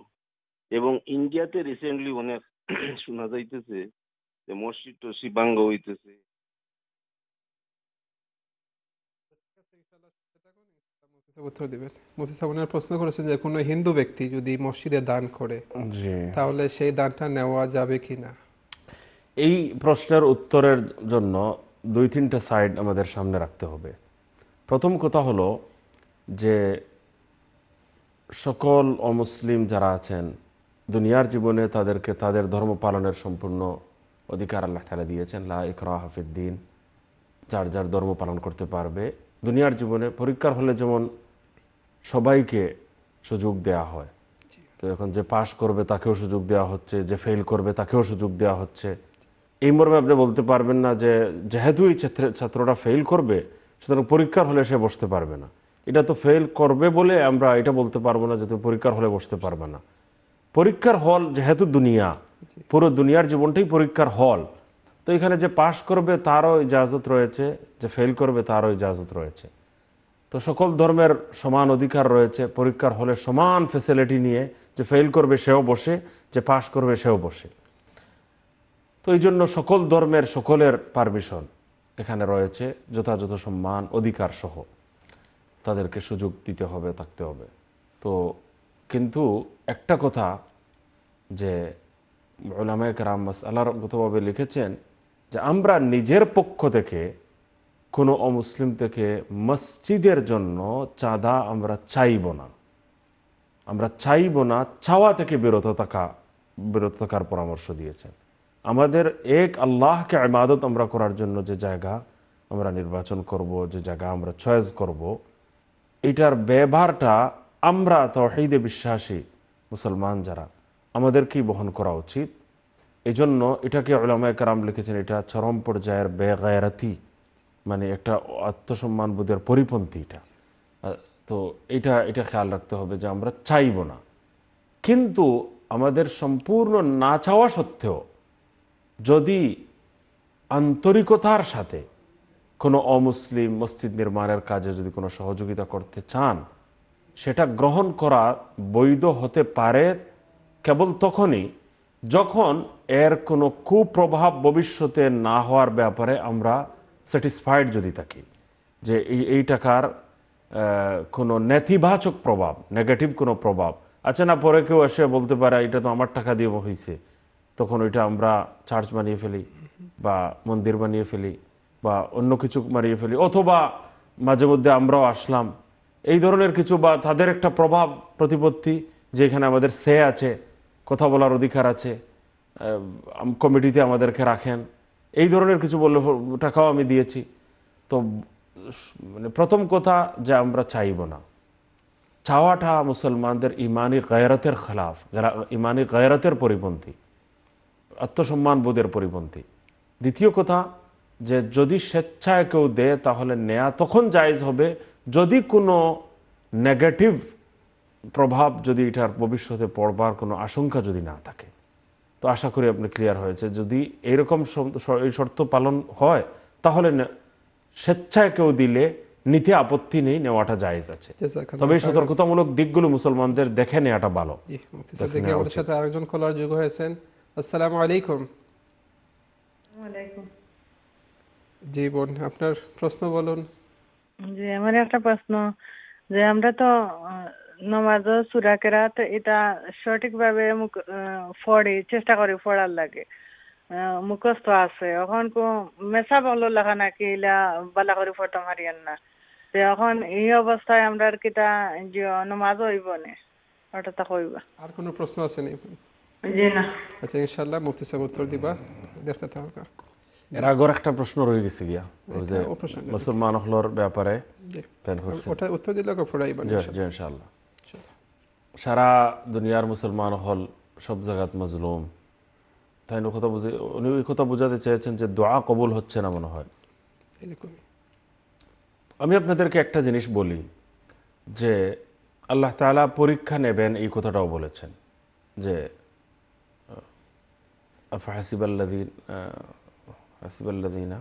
এবং ইন্ডিয়াতে রিসেন্টলি অনেক [clears throat] শোনা যাইতেছে যে মসজিদ টসি বাঙ্গ হইতেছে উত্তর দিবেন মুফতি প্রশ্ন করেছেন যে কোনো হিন্দু ব্যক্তি যদি মসজিদে দান করে তাহলে সেই দানটা নেওয়া যাবে কি না এই প্রশ্নের উত্তরের জন্য দুই তিনটা সাইড আমাদের সামনে রাখতে হবে প্রথম কথা হলো যে সকল অমুসলিম যারা আছেন দুনিয়ার জীবনে তাদেরকে তাদের ধর্ম পালনের সম্পূর্ণ অধিকার আল্লাহ তালা দিয়েছেন লা ইকরা হাফিদ্দিন যার যার ধর্ম পালন করতে পারবে দুনিয়ার জীবনে পরীক্ষার হলে যেমন সবাইকে সুযোগ দেয়া হয় তো এখন যে পাশ করবে তাকেও সুযোগ দেওয়া হচ্ছে যে ফেল করবে তাকেও সুযোগ দেওয়া হচ্ছে এই মর্মে আপনি বলতে পারবেন না যে যেহেতু এই ছাত্রটা ফেল করবে সুতরাং পরীক্ষার হলে সে বসতে পারবে না এটা তো ফেল করবে বলে আমরা এটা বলতে পারবো না যে তুমি পরীক্ষার হলে বসতে পারবে না পরীক্ষার হল যেহেতু দুনিয়া পুরো দুনিয়ার জীবনটাই পরীক্ষার হল তো এখানে যে পাশ করবে তারও ইজাজত রয়েছে যে ফেল করবে তারও ইজাজত রয়েছে তো সকল ধর্মের সমান অধিকার রয়েছে পরীক্ষার হলে সমান ফেসিলিটি নিয়ে যে ফেল করবে সেও বসে যে পাশ করবে সেও বসে তো এই জন্য সকল ধর্মের সকলের পারমিশন এখানে রয়েছে যথাযথ সম্মান অধিকার সহ তাদেরকে সুযোগ দিতে হবে থাকতে হবে তো কিন্তু একটা কথা যে ওলামায়ক রাম গতভাবে লিখেছেন যে আমরা নিজের পক্ষ থেকে কোনো অমুসলিম থেকে মসজিদের জন্য চাঁদা আমরা চাইব না আমরা চাইব না চাওয়া থেকে বিরত থাকা বিরত থাকার পরামর্শ দিয়েছেন আমাদের এক আল্লাহকে আমাদত আমরা করার জন্য যে জায়গা আমরা নির্বাচন করব যে জায়গা আমরা চয়েস করব এটার ব্যবহারটা আমরা তহিদে বিশ্বাসী মুসলমান যারা আমাদেরকেই বহন করা উচিত এজন্য এটাকে ওলামায় কারাম লিখেছেন এটা চরম পর্যায়ের বেগায়রাতি মানে একটা আত্মসম্মান বোধের পরিপন্থী এটা তো এটা এটা খেয়াল রাখতে হবে যে আমরা চাইব না কিন্তু আমাদের সম্পূর্ণ না চাওয়া সত্ত্বেও যদি আন্তরিকতার সাথে কোনো অমুসলিম মসজিদ নির্মাণের কাজে যদি কোনো সহযোগিতা করতে চান সেটা গ্রহণ করা বৈধ হতে পারে কেবল তখনই যখন এর কোনো কুপ্রভাব ভবিষ্যতে না হওয়ার ব্যাপারে আমরা স্যাটিসফাইড যদি থাকি যে এই এই টাকার কোনো নেতিবাচক প্রভাব নেগেটিভ কোনো প্রভাব আছে আচ্ছা না পরে কেউ এসে বলতে পারে এটা তো আমার টাকা দিয়ে হয়েছে তখন ওইটা আমরা চার্চ বানিয়ে ফেলি বা মন্দির বানিয়ে ফেলি বা অন্য কিছু মারিয়ে ফেলি অথবা মাঝে মধ্যে আমরাও আসলাম এই ধরনের কিছু বা তাদের একটা প্রভাব প্রতিপত্তি যে এখানে আমাদের সে আছে কথা বলার অধিকার আছে কমিটিতে আমাদেরকে রাখেন এই ধরনের কিছু বললে টাকাও আমি দিয়েছি তো মানে প্রথম কথা যে আমরা চাইব না চাওয়াটা মুসলমানদের ইমানি গায়রাতের খেলাফ ইমানি গায়রাতের পরিপন্থী আত্মসম্মান বোধের পরিপন্থী দ্বিতীয় কথা যে যদি স্বেচ্ছায় কেউ দেয় তাহলে নেয়া তখন জায়জ হবে যদি কোনো নেগেটিভ প্রভাব যদি এটার ভবিষ্যতে পড়বার কোনো আশঙ্কা যদি না থাকে তো আশা করি আপনি ক্লিয়ার হয়েছে যদি এরকম এই শর্ত পালন হয় তাহলে স্বেচ্ছায় কেউ দিলে নিতে আপত্তি নেই নেওয়াটা জায়জ আছে তবে এই সতর্কতামূলক দিকগুলো মুসলমানদের দেখে নেওয়াটা ভালো আরেকজন কলার যোগ হয়েছেন আসসালামু আলাইকুম জি বোন আপনার প্রশ্ন বলুন জি আমার একটা প্রশ্ন যে আমরা তো নমাজ সুরা কেরাত এটা সঠিকভাবে মুখ ফড়ে চেষ্টা করে ফড়ার লাগে মুখস্থ আছে এখন কো মেসা বলো লাগা নাকি এলা বালা করে ফটো মারিয়ান না তো এখন এই অবস্থায় আমরা আর কিটা যে নামাজ হইব না তা আর কোনো প্রশ্ন আছে নি আচ্ছা মুফতি সাহেব উত্তর দিবা দেখতে থাকা এর আগর একটা প্রশ্ন রয়ে গেছে গিয়া ওই যে মুসলমান হলোর ব্যাপারে ওটা উত্তর দিলে সারা দুনিয়ার মুসলমান হল সব জায়গাত মজলুম তাই কথা বুঝে উনি ওই কথা বোঝাতে চেয়েছেন যে দোয়া কবুল হচ্ছে না মনে হয় আমি আপনাদেরকে একটা জিনিস বলি যে আল্লাহ তালা পরীক্ষা নেবেন এই কথাটাও বলেছেন যে হাসিবাল্লাদিন হাসিবাল্লাদিনা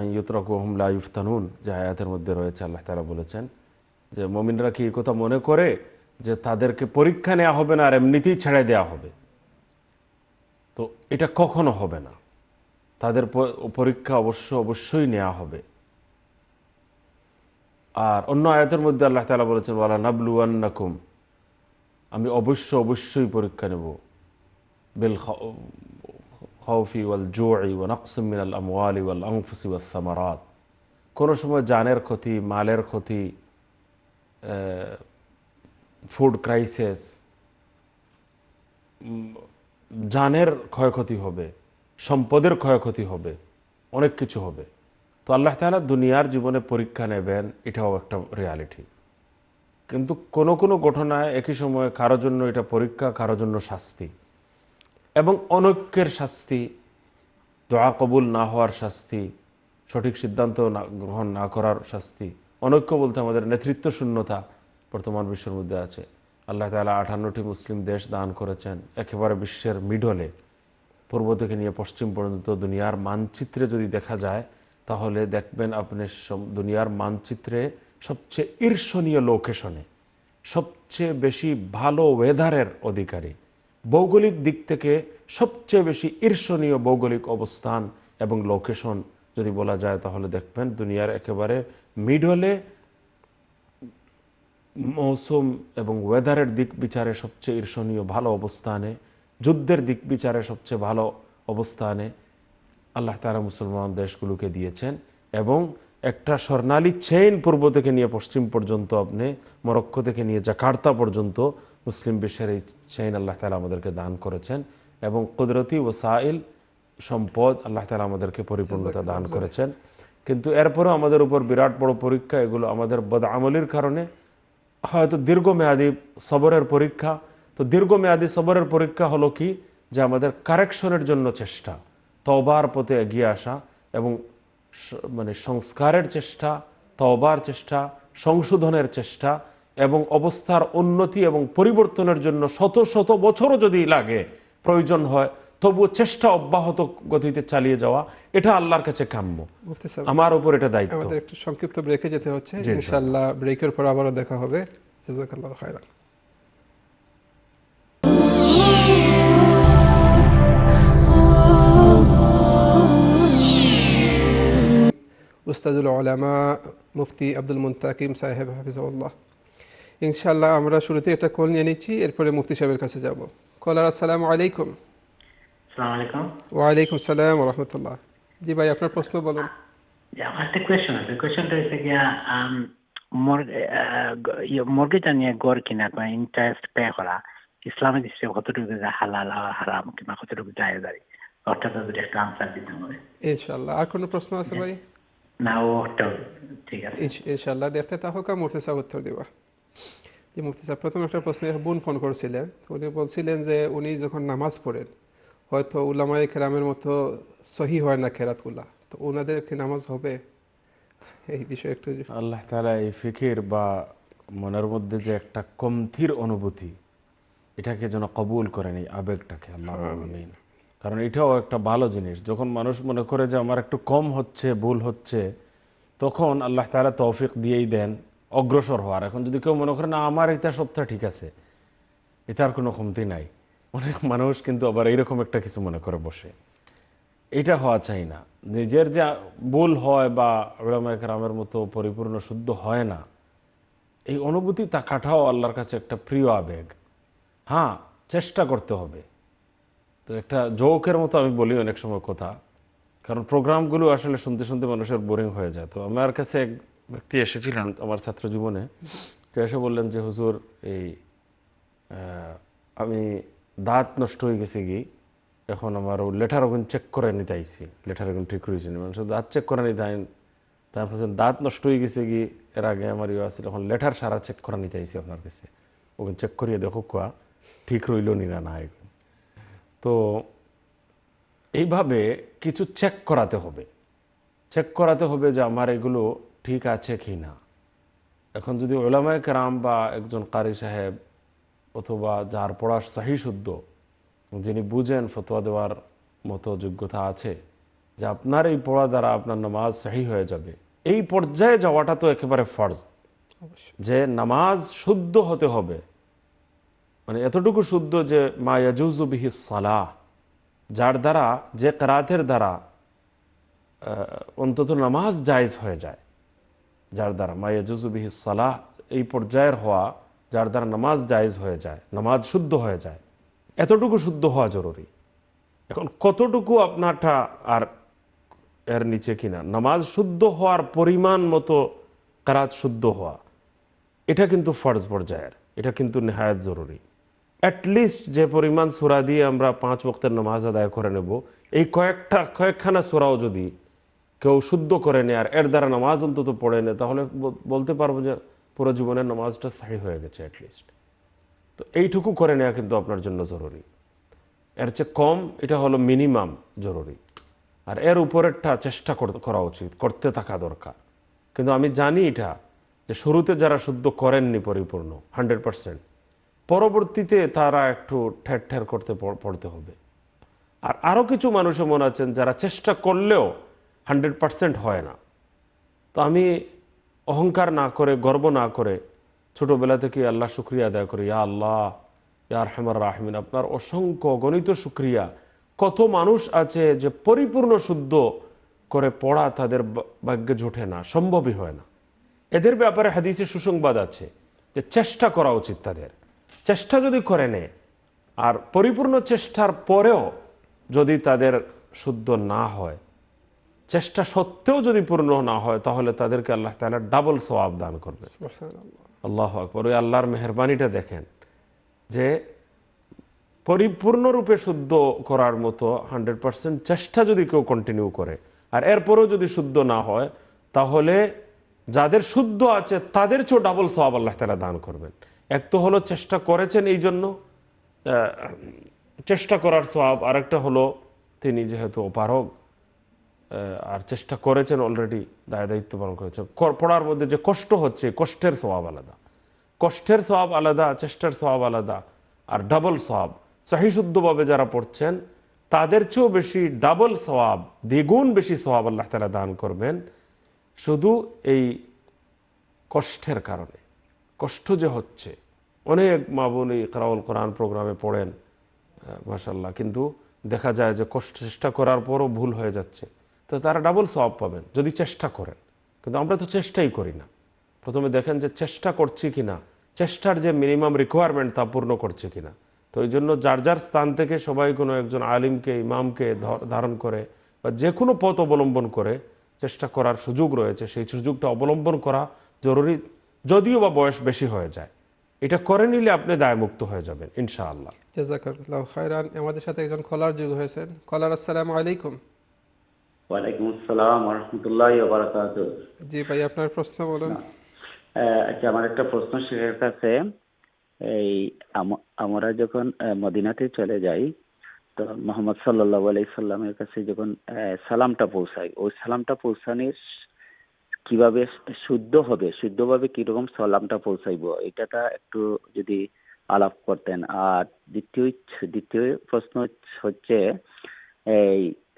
আইয়ুতরকুহম লাইফতানুন যে আয়াতের মধ্যে রয়েছে আল্লাহ তালা বলেছেন যে মমিনরা কি কথা মনে করে যে তাদেরকে পরীক্ষা নেওয়া হবে না আর এমনিতেই ছেড়ে দেওয়া হবে তো এটা কখনো হবে না তাদের পরীক্ষা অবশ্য অবশ্যই নেওয়া হবে আর অন্য আয়তের মধ্যে আল্লাহ তালা বলেছেন ওয়ালা নাকুম আমি অবশ্য অবশ্যই পরীক্ষা নেব বেল হাউফি ওয়াল জো ওয়াল আকসমিন আল আমওয়ালি ওয়াল আংফুসি ওয়াল সামারাত কোনো সময় জানের ক্ষতি মালের ক্ষতি ফুড ক্রাইসিস জানের ক্ষয়ক্ষতি হবে সম্পদের ক্ষয়ক্ষতি হবে অনেক কিছু হবে তো আল্লাহ তালা দুনিয়ার জীবনে পরীক্ষা নেবেন এটাও একটা রিয়ালিটি কিন্তু কোনো কোনো ঘটনায় একই সময়ে কারো জন্য এটা পরীক্ষা কারো জন্য শাস্তি এবং অনৈক্যের শাস্তি দোয়া কবুল না হওয়ার শাস্তি সঠিক সিদ্ধান্ত না গ্রহণ না করার শাস্তি অনৈক্য বলতে আমাদের নেতৃত্ব শূন্যতা বর্তমান বিশ্বের মধ্যে আছে আল্লাহ তালা আঠান্নটি মুসলিম দেশ দান করেছেন একেবারে বিশ্বের মিডলে পূর্ব থেকে নিয়ে পশ্চিম পর্যন্ত দুনিয়ার মানচিত্রে যদি দেখা যায় তাহলে দেখবেন আপনি দুনিয়ার মানচিত্রে সবচেয়ে ঈর্ষণীয় লোকেশনে সবচেয়ে বেশি ভালো ওয়েদারের অধিকারী ভৌগোলিক দিক থেকে সবচেয়ে বেশি ঈর্ষণীয় ভৌগোলিক অবস্থান এবং লোকেশন যদি বলা যায় তাহলে দেখবেন দুনিয়ার একেবারে মিড হলে মৌসুম এবং ওয়েদারের দিক বিচারে সবচেয়ে ঈর্ষণীয় ভালো অবস্থানে যুদ্ধের দিক বিচারে সবচেয়ে ভালো অবস্থানে আল্লাহ তারা মুসলমান দেশগুলোকে দিয়েছেন এবং একটা স্বর্ণালী চেইন পূর্ব থেকে নিয়ে পশ্চিম পর্যন্ত আপনি মরক্কো থেকে নিয়ে জাকার্তা পর্যন্ত মুসলিম বিশ্বের এই চেইন আল্লাহ তালা আমাদেরকে দান করেছেন এবং কুদরতি ও সাইল সম্পদ আল্লাহ তালা আমাদেরকে পরিপূর্ণতা দান করেছেন কিন্তু এরপরেও আমাদের উপর বিরাট বড় পরীক্ষা এগুলো আমাদের বদআমলির কারণে হয়তো দীর্ঘমেয়াদী সবরের পরীক্ষা তো দীর্ঘমেয়াদী সবরের পরীক্ষা হলো কি যে আমাদের কারেকশনের জন্য চেষ্টা তবার পথে এগিয়ে আসা এবং মানে সংস্কারের চেষ্টা তবার চেষ্টা সংশোধনের চেষ্টা এবং অবস্থার উন্নতি এবং পরিবর্তনের জন্য শত শত বছরও যদি লাগে প্রয়োজন হয় তবুও চেষ্টা অব্যাহত গতিতে চালিয়ে যাওয়া এটা আল্লাহর কাছে কাম্য আমার উপর এটা দায়িত্ব আমাদের একটু সংক্ষিপ্ত ব্রেকে যেতে হচ্ছে ইনশাআল্লাহ ব্রেকের পর আবারও দেখা হবে জাজাকাল্লাহ খায়রান উস্তাদুল আলামা মুফতি আব্দুল মুনতাকিম সাহেব হাফিজাউল্লাহ ইনশাআল্লাহ আমরা শুরুতে একটা কল নিয়ে নিচ্ছি এরপরে মুফতি সাহেবের কাছে যাব কলার আসসালামু আলাইকুম ওয়ালাইকুম সালাম রহমতুল্লাহ জি ভাই আপনার প্রশ্ন বলুন uh, um, uh, একটা আর কোনো প্রশ্ন আছে ভাই না ঠিক বোন ফোন করেছিলেন উনি বলছিলেন যে উনি যখন নামাজ পড়েন হয়তো উলামায় খেরামের মতো সহি হয় না খেরাতগুলা তো ওনাদের কি নামাজ হবে এই বিষয়ে একটু আল্লাহ তালা এই ফিকির বা মনের মধ্যে যে একটা কমথির অনুভূতি এটাকে যেন কবুল করে এই আবেগটাকে আল্লাহ কারণ এটাও একটা ভালো জিনিস যখন মানুষ মনে করে যে আমার একটু কম হচ্ছে ভুল হচ্ছে তখন আল্লাহ তালা তৌফিক দিয়েই দেন অগ্রসর হওয়ার এখন যদি কেউ মনে করে না আমার এটা সবটা ঠিক আছে এটার কোনো কমতি নাই অনেক মানুষ কিন্তু আবার এইরকম একটা কিছু মনে করে বসে এটা হওয়া চাই না নিজের যা ভুল হয় বা রামের মতো পরিপূর্ণ শুদ্ধ হয় না এই অনুভূতি তা কাটাও আল্লাহর কাছে একটা প্রিয় আবেগ হ্যাঁ চেষ্টা করতে হবে তো একটা জোকের মতো আমি বলি অনেক সময় কথা কারণ প্রোগ্রামগুলো আসলে শুনতে শুনতে মানুষের বোরিং হয়ে যায় তো আমার কাছে এক ব্যক্তি এসেছিলেন আমার ছাত্র জীবনে তো এসে বললেন যে হুজুর এই আমি দাঁত নষ্ট হয়ে গেছে কি এখন আমার লেটার ওখান চেক করে নিতে আইসি লেটার ওখান ঠিক করেছি মানুষ দাঁত চেক করে নিতে আইন তারপর দাঁত নষ্ট হয়ে গেছে কি এর আগে আমার ইয়ে আসছিল এখন লেটার সারা চেক করে নিতে আইসি আপনার কাছে ওখান চেক করিয়ে দেখো কোয়া ঠিক রইল নি না না তো এইভাবে কিছু চেক করাতে হবে চেক করাতে হবে যে আমার এগুলো ঠিক আছে কি না এখন যদি ওলামায় কেরাম বা একজন কারি সাহেব অথবা যার পড়া শুদ্ধ যিনি বুঝেন ফতোয়া দেওয়ার মতো যোগ্যতা আছে যে আপনার এই পড়া দ্বারা আপনার নামাজ সাহি হয়ে যাবে এই পর্যায়ে যাওয়াটা তো একেবারে ফর্জ যে নামাজ শুদ্ধ হতে হবে মানে এতটুকু শুদ্ধ যে মা ইয়াজুজু বিহি সালাহ যার দ্বারা যে কারাতের দ্বারা অন্তত নামাজ জায়জ হয়ে যায় যার দ্বারা মা ইয়াজুজু বিহি সালাহ এই পর্যায়ের হওয়া যার দ্বারা নামাজ জায়েজ হয়ে যায় নামাজ শুদ্ধ হয়ে যায় এতটুকু শুদ্ধ হওয়া জরুরি এখন কতটুকু আপনারটা আর এর নিচে কিনা নামাজ শুদ্ধ হওয়ার পরিমাণ মতো কারাত শুদ্ধ হওয়া এটা কিন্তু ফর্জ পর্যায়ের এটা কিন্তু নেহায়াত জরুরি অ্যাটলিস্ট যে পরিমাণ সুরা দিয়ে আমরা পাঁচ বক্তের নামাজ আদায় করে নেব এই কয়েকটা কয়েকখানা সুরাও যদি কেউ শুদ্ধ করে নেয় আর এর দ্বারা নামাজ অন্তত পড়ে নেয় তাহলে বলতে পারবো যে পুরো জীবনের নামাজটা সাহি হয়ে গেছে অ্যাটলিস্ট তো এইটুকু করে নেওয়া কিন্তু আপনার জন্য জরুরি এর চেয়ে কম এটা হলো মিনিমাম জরুরি আর এর উপরেরটা চেষ্টা করা উচিত করতে থাকা দরকার কিন্তু আমি জানি এটা যে শুরুতে যারা শুদ্ধ করেননি পরিপূর্ণ হান্ড্রেড পারসেন্ট পরবর্তীতে তারা একটু ঠের ঠের করতে পড়তে হবে আর আরও কিছু মানুষ এমন আছেন যারা চেষ্টা করলেও হান্ড্রেড পারসেন্ট হয় না তো আমি অহংকার না করে গর্ব না করে ছোটোবেলা থেকে আল্লাহ শুক্রিয়া আদায় করে ইয়া আল্লাহ ইয়ার হেমার রাহমিন আপনার অসংখ্য গণিত শুক্রিয়া কত মানুষ আছে যে পরিপূর্ণ শুদ্ধ করে পড়া তাদের ভাগ্যে জোটে না সম্ভবই হয় না এদের ব্যাপারে হাদিসে সুসংবাদ আছে যে চেষ্টা করা উচিত তাদের চেষ্টা যদি করে নে আর পরিপূর্ণ চেষ্টার পরেও যদি তাদের শুদ্ধ না হয় চেষ্টা সত্ত্বেও যদি পূর্ণ না হয় তাহলে তাদেরকে আল্লাহ তালা ডাবল সবাব দান করবে আল্লাহ আকবর ওই আল্লাহর মেহরবানিটা দেখেন যে পরিপূর্ণরূপে শুদ্ধ করার মতো হান্ড্রেড পার্সেন্ট চেষ্টা যদি কেউ কন্টিনিউ করে আর এরপরও যদি শুদ্ধ না হয় তাহলে যাদের শুদ্ধ আছে তাদের চেয়েও ডাবল সবাব আল্লাহ তালা দান করবেন এক তো হলো চেষ্টা করেছেন এই জন্য চেষ্টা করার সবাব আরেকটা হলো তিনি যেহেতু অপারক আর চেষ্টা করেছেন অলরেডি দায় দায়িত্ব পালন করেছেন পড়ার মধ্যে যে কষ্ট হচ্ছে কষ্টের স্বভাব আলাদা কষ্টের স্বভাব আলাদা চেষ্টার স্বভাব আলাদা আর ডাবল স্বভাব সহিশুদ্ধভাবে যারা পড়ছেন তাদের চেয়েও বেশি ডাবল স্বভাব দ্বিগুণ বেশি স্বভাব আল্লাহ তালা দান করবেন শুধু এই কষ্টের কারণে কষ্ট যে হচ্ছে অনেক মা বোন এই কারাউল কোরআন প্রোগ্রামে পড়েন মাসাল্লাহ কিন্তু দেখা যায় যে কষ্ট চেষ্টা করার পরও ভুল হয়ে যাচ্ছে তো তারা ডাবল সব পাবেন যদি চেষ্টা করেন কিন্তু আমরা তো চেষ্টাই করি না প্রথমে দেখেন যে চেষ্টা করছি কি না চেষ্টার যে মিনিমাম রিকোয়ারমেন্ট তা পূর্ণ করছে কি না তো ওই জন্য যার যার স্থান থেকে সবাই কোনো একজন আলিমকে ইমামকে ধারণ করে বা যে কোনো পথ অবলম্বন করে চেষ্টা করার সুযোগ রয়েছে সেই সুযোগটা অবলম্বন করা জরুরি যদিও বা বয়স বেশি হয়ে যায় এটা করে নিলে আপনি দায়মুক্ত হয়ে যাবেন ইনশাআল্লাহ আমাদের সাথে একজন কলার যুগ হয়েছেন কলার আসসালাম আলাইকুম ওয়ালাইকুম আসসালাম রহমতুল্লাহ বারাকাত জি ভাই আপনার প্রশ্ন বলুন আচ্ছা আমার একটা প্রশ্ন শেখের কাছে এই আমরা যখন মদিনাতে চলে যাই তো মোহাম্মদ সাল্লাহ আলাই সাল্লামের কাছে যখন সালামটা পৌঁছাই ওই সালামটা পৌঁছানোর কিভাবে শুদ্ধ হবে শুদ্ধভাবে কিরকম সালামটা পৌঁছাইব এটাটা একটু যদি আলাপ করতেন আর দ্বিতীয় দ্বিতীয় প্রশ্ন হচ্ছে এই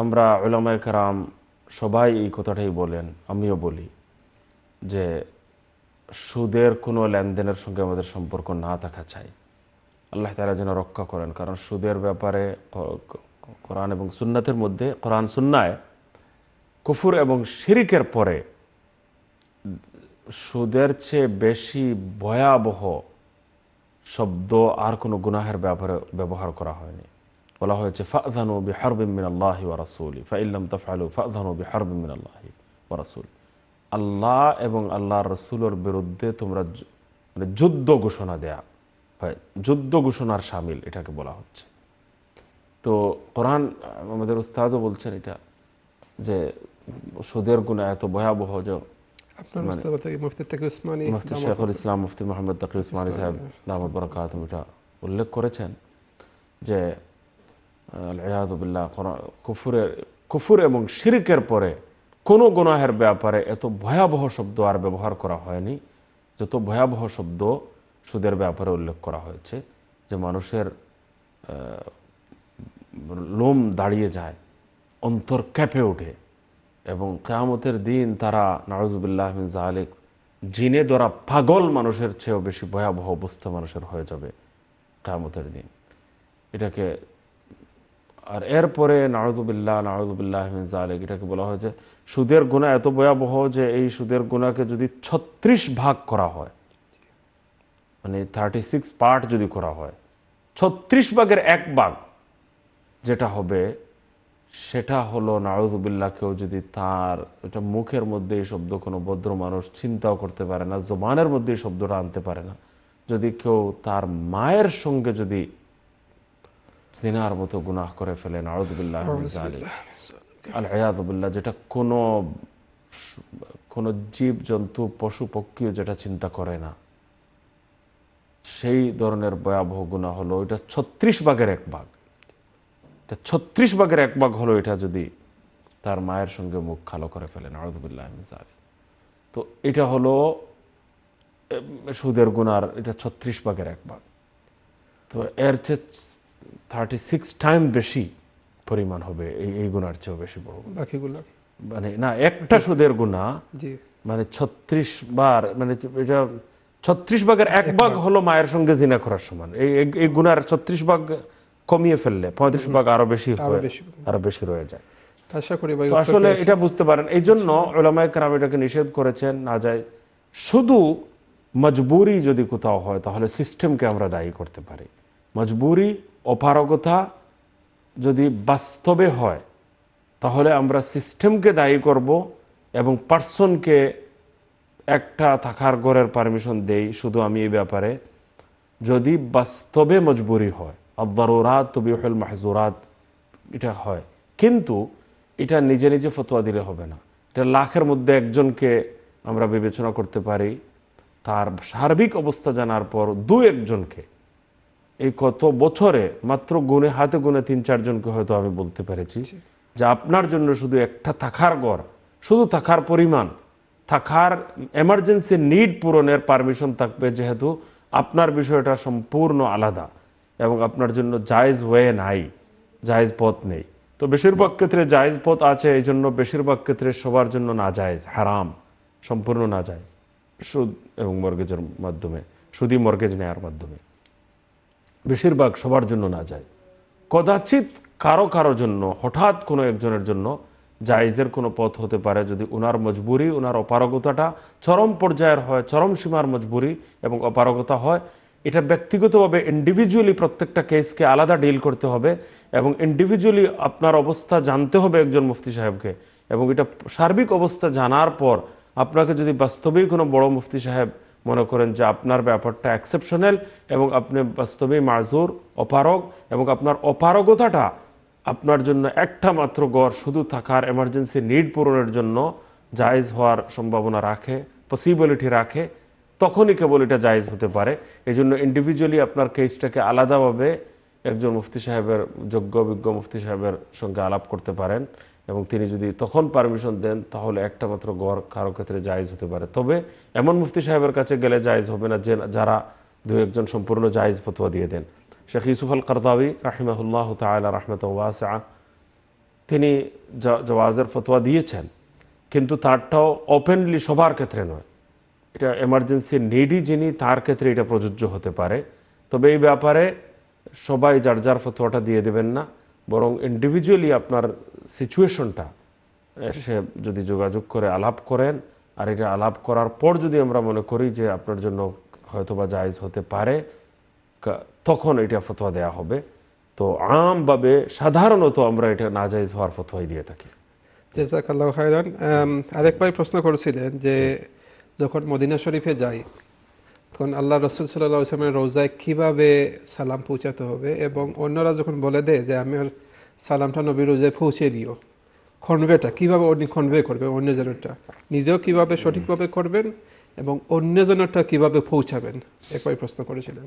আমরা ওলামায় কারাম সবাই এই কথাটাই বলেন আমিও বলি যে সুদের কোনো লেনদেনের সঙ্গে আমাদের সম্পর্ক না থাকা চাই আল্লাহ তালা যেন রক্ষা করেন কারণ সুদের ব্যাপারে কোরআন এবং সুন্নাতের মধ্যে কোরআন সুন্নায় কুফুর এবং শিরিকের পরে সুদের চেয়ে বেশি ভয়াবহ শব্দ আর কোনো গুনাহের ব্যাপারে ব্যবহার করা হয়নি والله হয়েছে ফাযনু বিহরবিন মিনাল্লাহি ওয়া রাসূলি ফাইন লাম তাফআলু ফাযনু বিহরবিন মিনাল্লাহি ওয়া রাসূল আল্লাহ এবং আল্লাহর রাসূলের বিরুদ্ধে তোমরা মানে যুদ্ধ ঘোষণা দেয়া হয় যুদ্ধ ঘোষণার সামিল এটাকে বলা হচ্ছে তো কোরআন আমাদের উস্তাদও বলছেন এটা যে সুদের গুণা এত ভয়াবহ যে মুফতি শেখুল ইসলাম মুফতি মোহাম্মদ তাকির উসমানী সাহেব দামদ বরকাত এটা উল্লেখ করেছেন যে আলহাদুবিল্লাহ কুফুরের কুফুর এবং শিরিকের পরে কোনো গুনাহের ব্যাপারে এত ভয়াবহ শব্দ আর ব্যবহার করা হয়নি যত ভয়াবহ শব্দ সুদের ব্যাপারে উল্লেখ করা হয়েছে যে মানুষের লোম দাঁড়িয়ে যায় অন্তর ক্যাপে ওঠে এবং কেয়ামতের দিন তারা নওয়াজুবিল্লাহ জাহালিক জিনে দ্বারা পাগল মানুষের চেয়েও বেশি ভয়াবহ অবস্থা মানুষের হয়ে যাবে কেয়ামতের দিন এটাকে আর এরপরে নাহজুবিল্লাহ নাহজুবিল্লাহ আলেক এটাকে বলা হয় যে সুদের গুণা এত ভয়াবহ যে এই সুদের গুণাকে যদি ছত্রিশ ভাগ করা হয় মানে থার্টি সিক্স পার্ট যদি করা হয় ছত্রিশ ভাগের এক ভাগ যেটা হবে সেটা হলো কেউ যদি তার এটা মুখের মধ্যে এই শব্দ কোনো ভদ্র মানুষ চিন্তাও করতে পারে না জমানের মধ্যে এই শব্দটা আনতে পারে না যদি কেউ তার মায়ের সঙ্গে যদি জিনার মতো গুনাহ করে ফেলেন আউদুল্লাহ যেটা কোনো কোনো জীব জন্তু পশু পক্ষীও যেটা চিন্তা করে না সেই ধরনের ভয়াবহ গুণা হলো ওইটা ছত্রিশ ভাগের এক ভাগ তা ছত্রিশ ভাগের এক ভাগ হলো এটা যদি তার মায়ের সঙ্গে মুখ খালো করে ফেলেন আরদুবিল্লাহ মিজালি তো এটা হলো সুদের গুণার এটা ছত্রিশ ভাগের এক ভাগ তো এর চেয়ে থার্টি সিক্স টাইম বেশি পরিমাণ হবে এই এই গুণার চেয়েও বেশি বড় বাকিগুলো মানে না একটা সুদের গুণা মানে ছত্রিশ বার মানে এটা ছত্রিশ ভাগের এক ভাগ হলো মায়ের সঙ্গে জিনা করার সমান এই এই গুণার ছত্রিশ ভাগ কমিয়ে ফেললে পঁয়ত্রিশ ভাগ আরো বেশি আরো বেশি রয়ে যায় আশা করি ভাই আসলে এটা বুঝতে পারেন এই জন্য ওলামায় কারাম এটাকে নিষেধ করেছেন না যায় শুধু মজবুরি যদি কোথাও হয় তাহলে সিস্টেমকে আমরা দায়ী করতে পারি মজবুরি অপারগতা যদি বাস্তবে হয় তাহলে আমরা সিস্টেমকে দায়ী করব এবং পার্সনকে একটা থাকার ঘরের পারমিশন দেই শুধু আমি এই ব্যাপারে যদি বাস্তবে মজবুরি হয় আব্বারুরাত হল মাহজুরাত এটা হয় কিন্তু এটা নিজে নিজে ফতোয়া দিলে হবে না এটা লাখের মধ্যে একজনকে আমরা বিবেচনা করতে পারি তার সার্বিক অবস্থা জানার পর দু একজনকে এই কত বছরে মাত্র গুনে হাতে গুনে তিন চারজনকে হয়তো আমি বলতে পেরেছি যে আপনার জন্য শুধু একটা থাকার গড় শুধু থাকার পরিমাণ থাকার এমার্জেন্সি নিড পূরণের পারমিশন থাকবে যেহেতু আপনার বিষয়টা সম্পূর্ণ আলাদা এবং আপনার জন্য জায়জ ওয়ে নাই জায়জ পথ নেই তো বেশিরভাগ ক্ষেত্রে জায়জ পথ আছে এই জন্য বেশিরভাগ ক্ষেত্রে সবার জন্য না যায়জ হারাম সম্পূর্ণ না যায়জ সুদ এবং মর্গেজের মাধ্যমে সুদী মর্গেজ নেয়ার মাধ্যমে বেশিরভাগ সবার জন্য না যায় কদাচিৎ কারো কারো জন্য হঠাৎ কোনো একজনের জন্য জায়জের কোনো পথ হতে পারে যদি ওনার মজবুরি ওনার অপারগতাটা চরম পর্যায়ের হয় চরম সীমার মজবুরি এবং অপারগতা হয় এটা ব্যক্তিগতভাবে ইন্ডিভিজুয়ালি প্রত্যেকটা কেসকে আলাদা ডিল করতে হবে এবং ইন্ডিভিজুয়ালি আপনার অবস্থা জানতে হবে একজন মুফতি সাহেবকে এবং এটা সার্বিক অবস্থা জানার পর আপনাকে যদি বাস্তবেই কোনো বড় মুফতি সাহেব মনে করেন যে আপনার ব্যাপারটা এক্সেপশনাল এবং আপনি বাস্তবেই মাজুর অপারগ এবং আপনার অপারগতাটা আপনার জন্য একটা মাত্র গড় শুধু থাকার এমার্জেন্সি নিড পূরণের জন্য জায়জ হওয়ার সম্ভাবনা রাখে পসিবিলিটি রাখে তখনই কেবল এটা জায়জ হতে পারে এই জন্য ইন্ডিভিজুয়ালি আপনার কেসটাকে আলাদাভাবে একজন মুফতি সাহেবের যোগ্য অভিজ্ঞ মুফতি সাহেবের সঙ্গে আলাপ করতে পারেন এবং তিনি যদি তখন পারমিশন দেন তাহলে একটা মাত্র গড় কারো ক্ষেত্রে জায়জ হতে পারে তবে এমন মুফতি সাহেবের কাছে গেলে জায়জ হবে না যে যারা দু একজন সম্পূর্ণ জায়জ ফতোয়া দিয়ে দেন শেখ ইউসুফ আল কারদাবি রাহিমাহুল্লাহ তালা রাহমত ওয়াসা তিনি জওয়াজের ফতোয়া দিয়েছেন কিন্তু তারটাও ওপেনলি সবার ক্ষেত্রে নয় এটা এমার্জেন্সি নিডি যিনি তার ক্ষেত্রে এটা প্রযোজ্য হতে পারে তবে এই ব্যাপারে সবাই যার যার ফতোয়াটা দিয়ে দেবেন না বরং ইন্ডিভিজুয়ালি আপনার সিচুয়েশনটা সে যদি যোগাযোগ করে আলাপ করেন আর এটা আলাপ করার পর যদি আমরা মনে করি যে আপনার জন্য হয়তো বা জায়জ হতে পারে তখন এটা ফতোয়া দেয়া হবে তো আমভাবে সাধারণত আমরা এটা না জায়জ হওয়ার ফতোয়াই দিয়ে থাকি জেজাকাল্লাহ হায়রান আরেক ভাই প্রশ্ন করেছিলেন যে যখন মদিনা শরীফে যাই তখন আল্লাহ রসুল সাল্লা ইসলামের রোজায় কীভাবে সালাম পৌঁছাতে হবে এবং অন্যরা যখন বলে দেয় যে আমি সালামটা নবীর রোজায় পৌঁছে দিও খনবেটা কীভাবে উনি কনভে করবেন অন্যজনেরটা নিজেও কিভাবে সঠিকভাবে করবেন এবং অন্যজনেরটা কিভাবে পৌঁছাবেন একবার প্রশ্ন করেছিলেন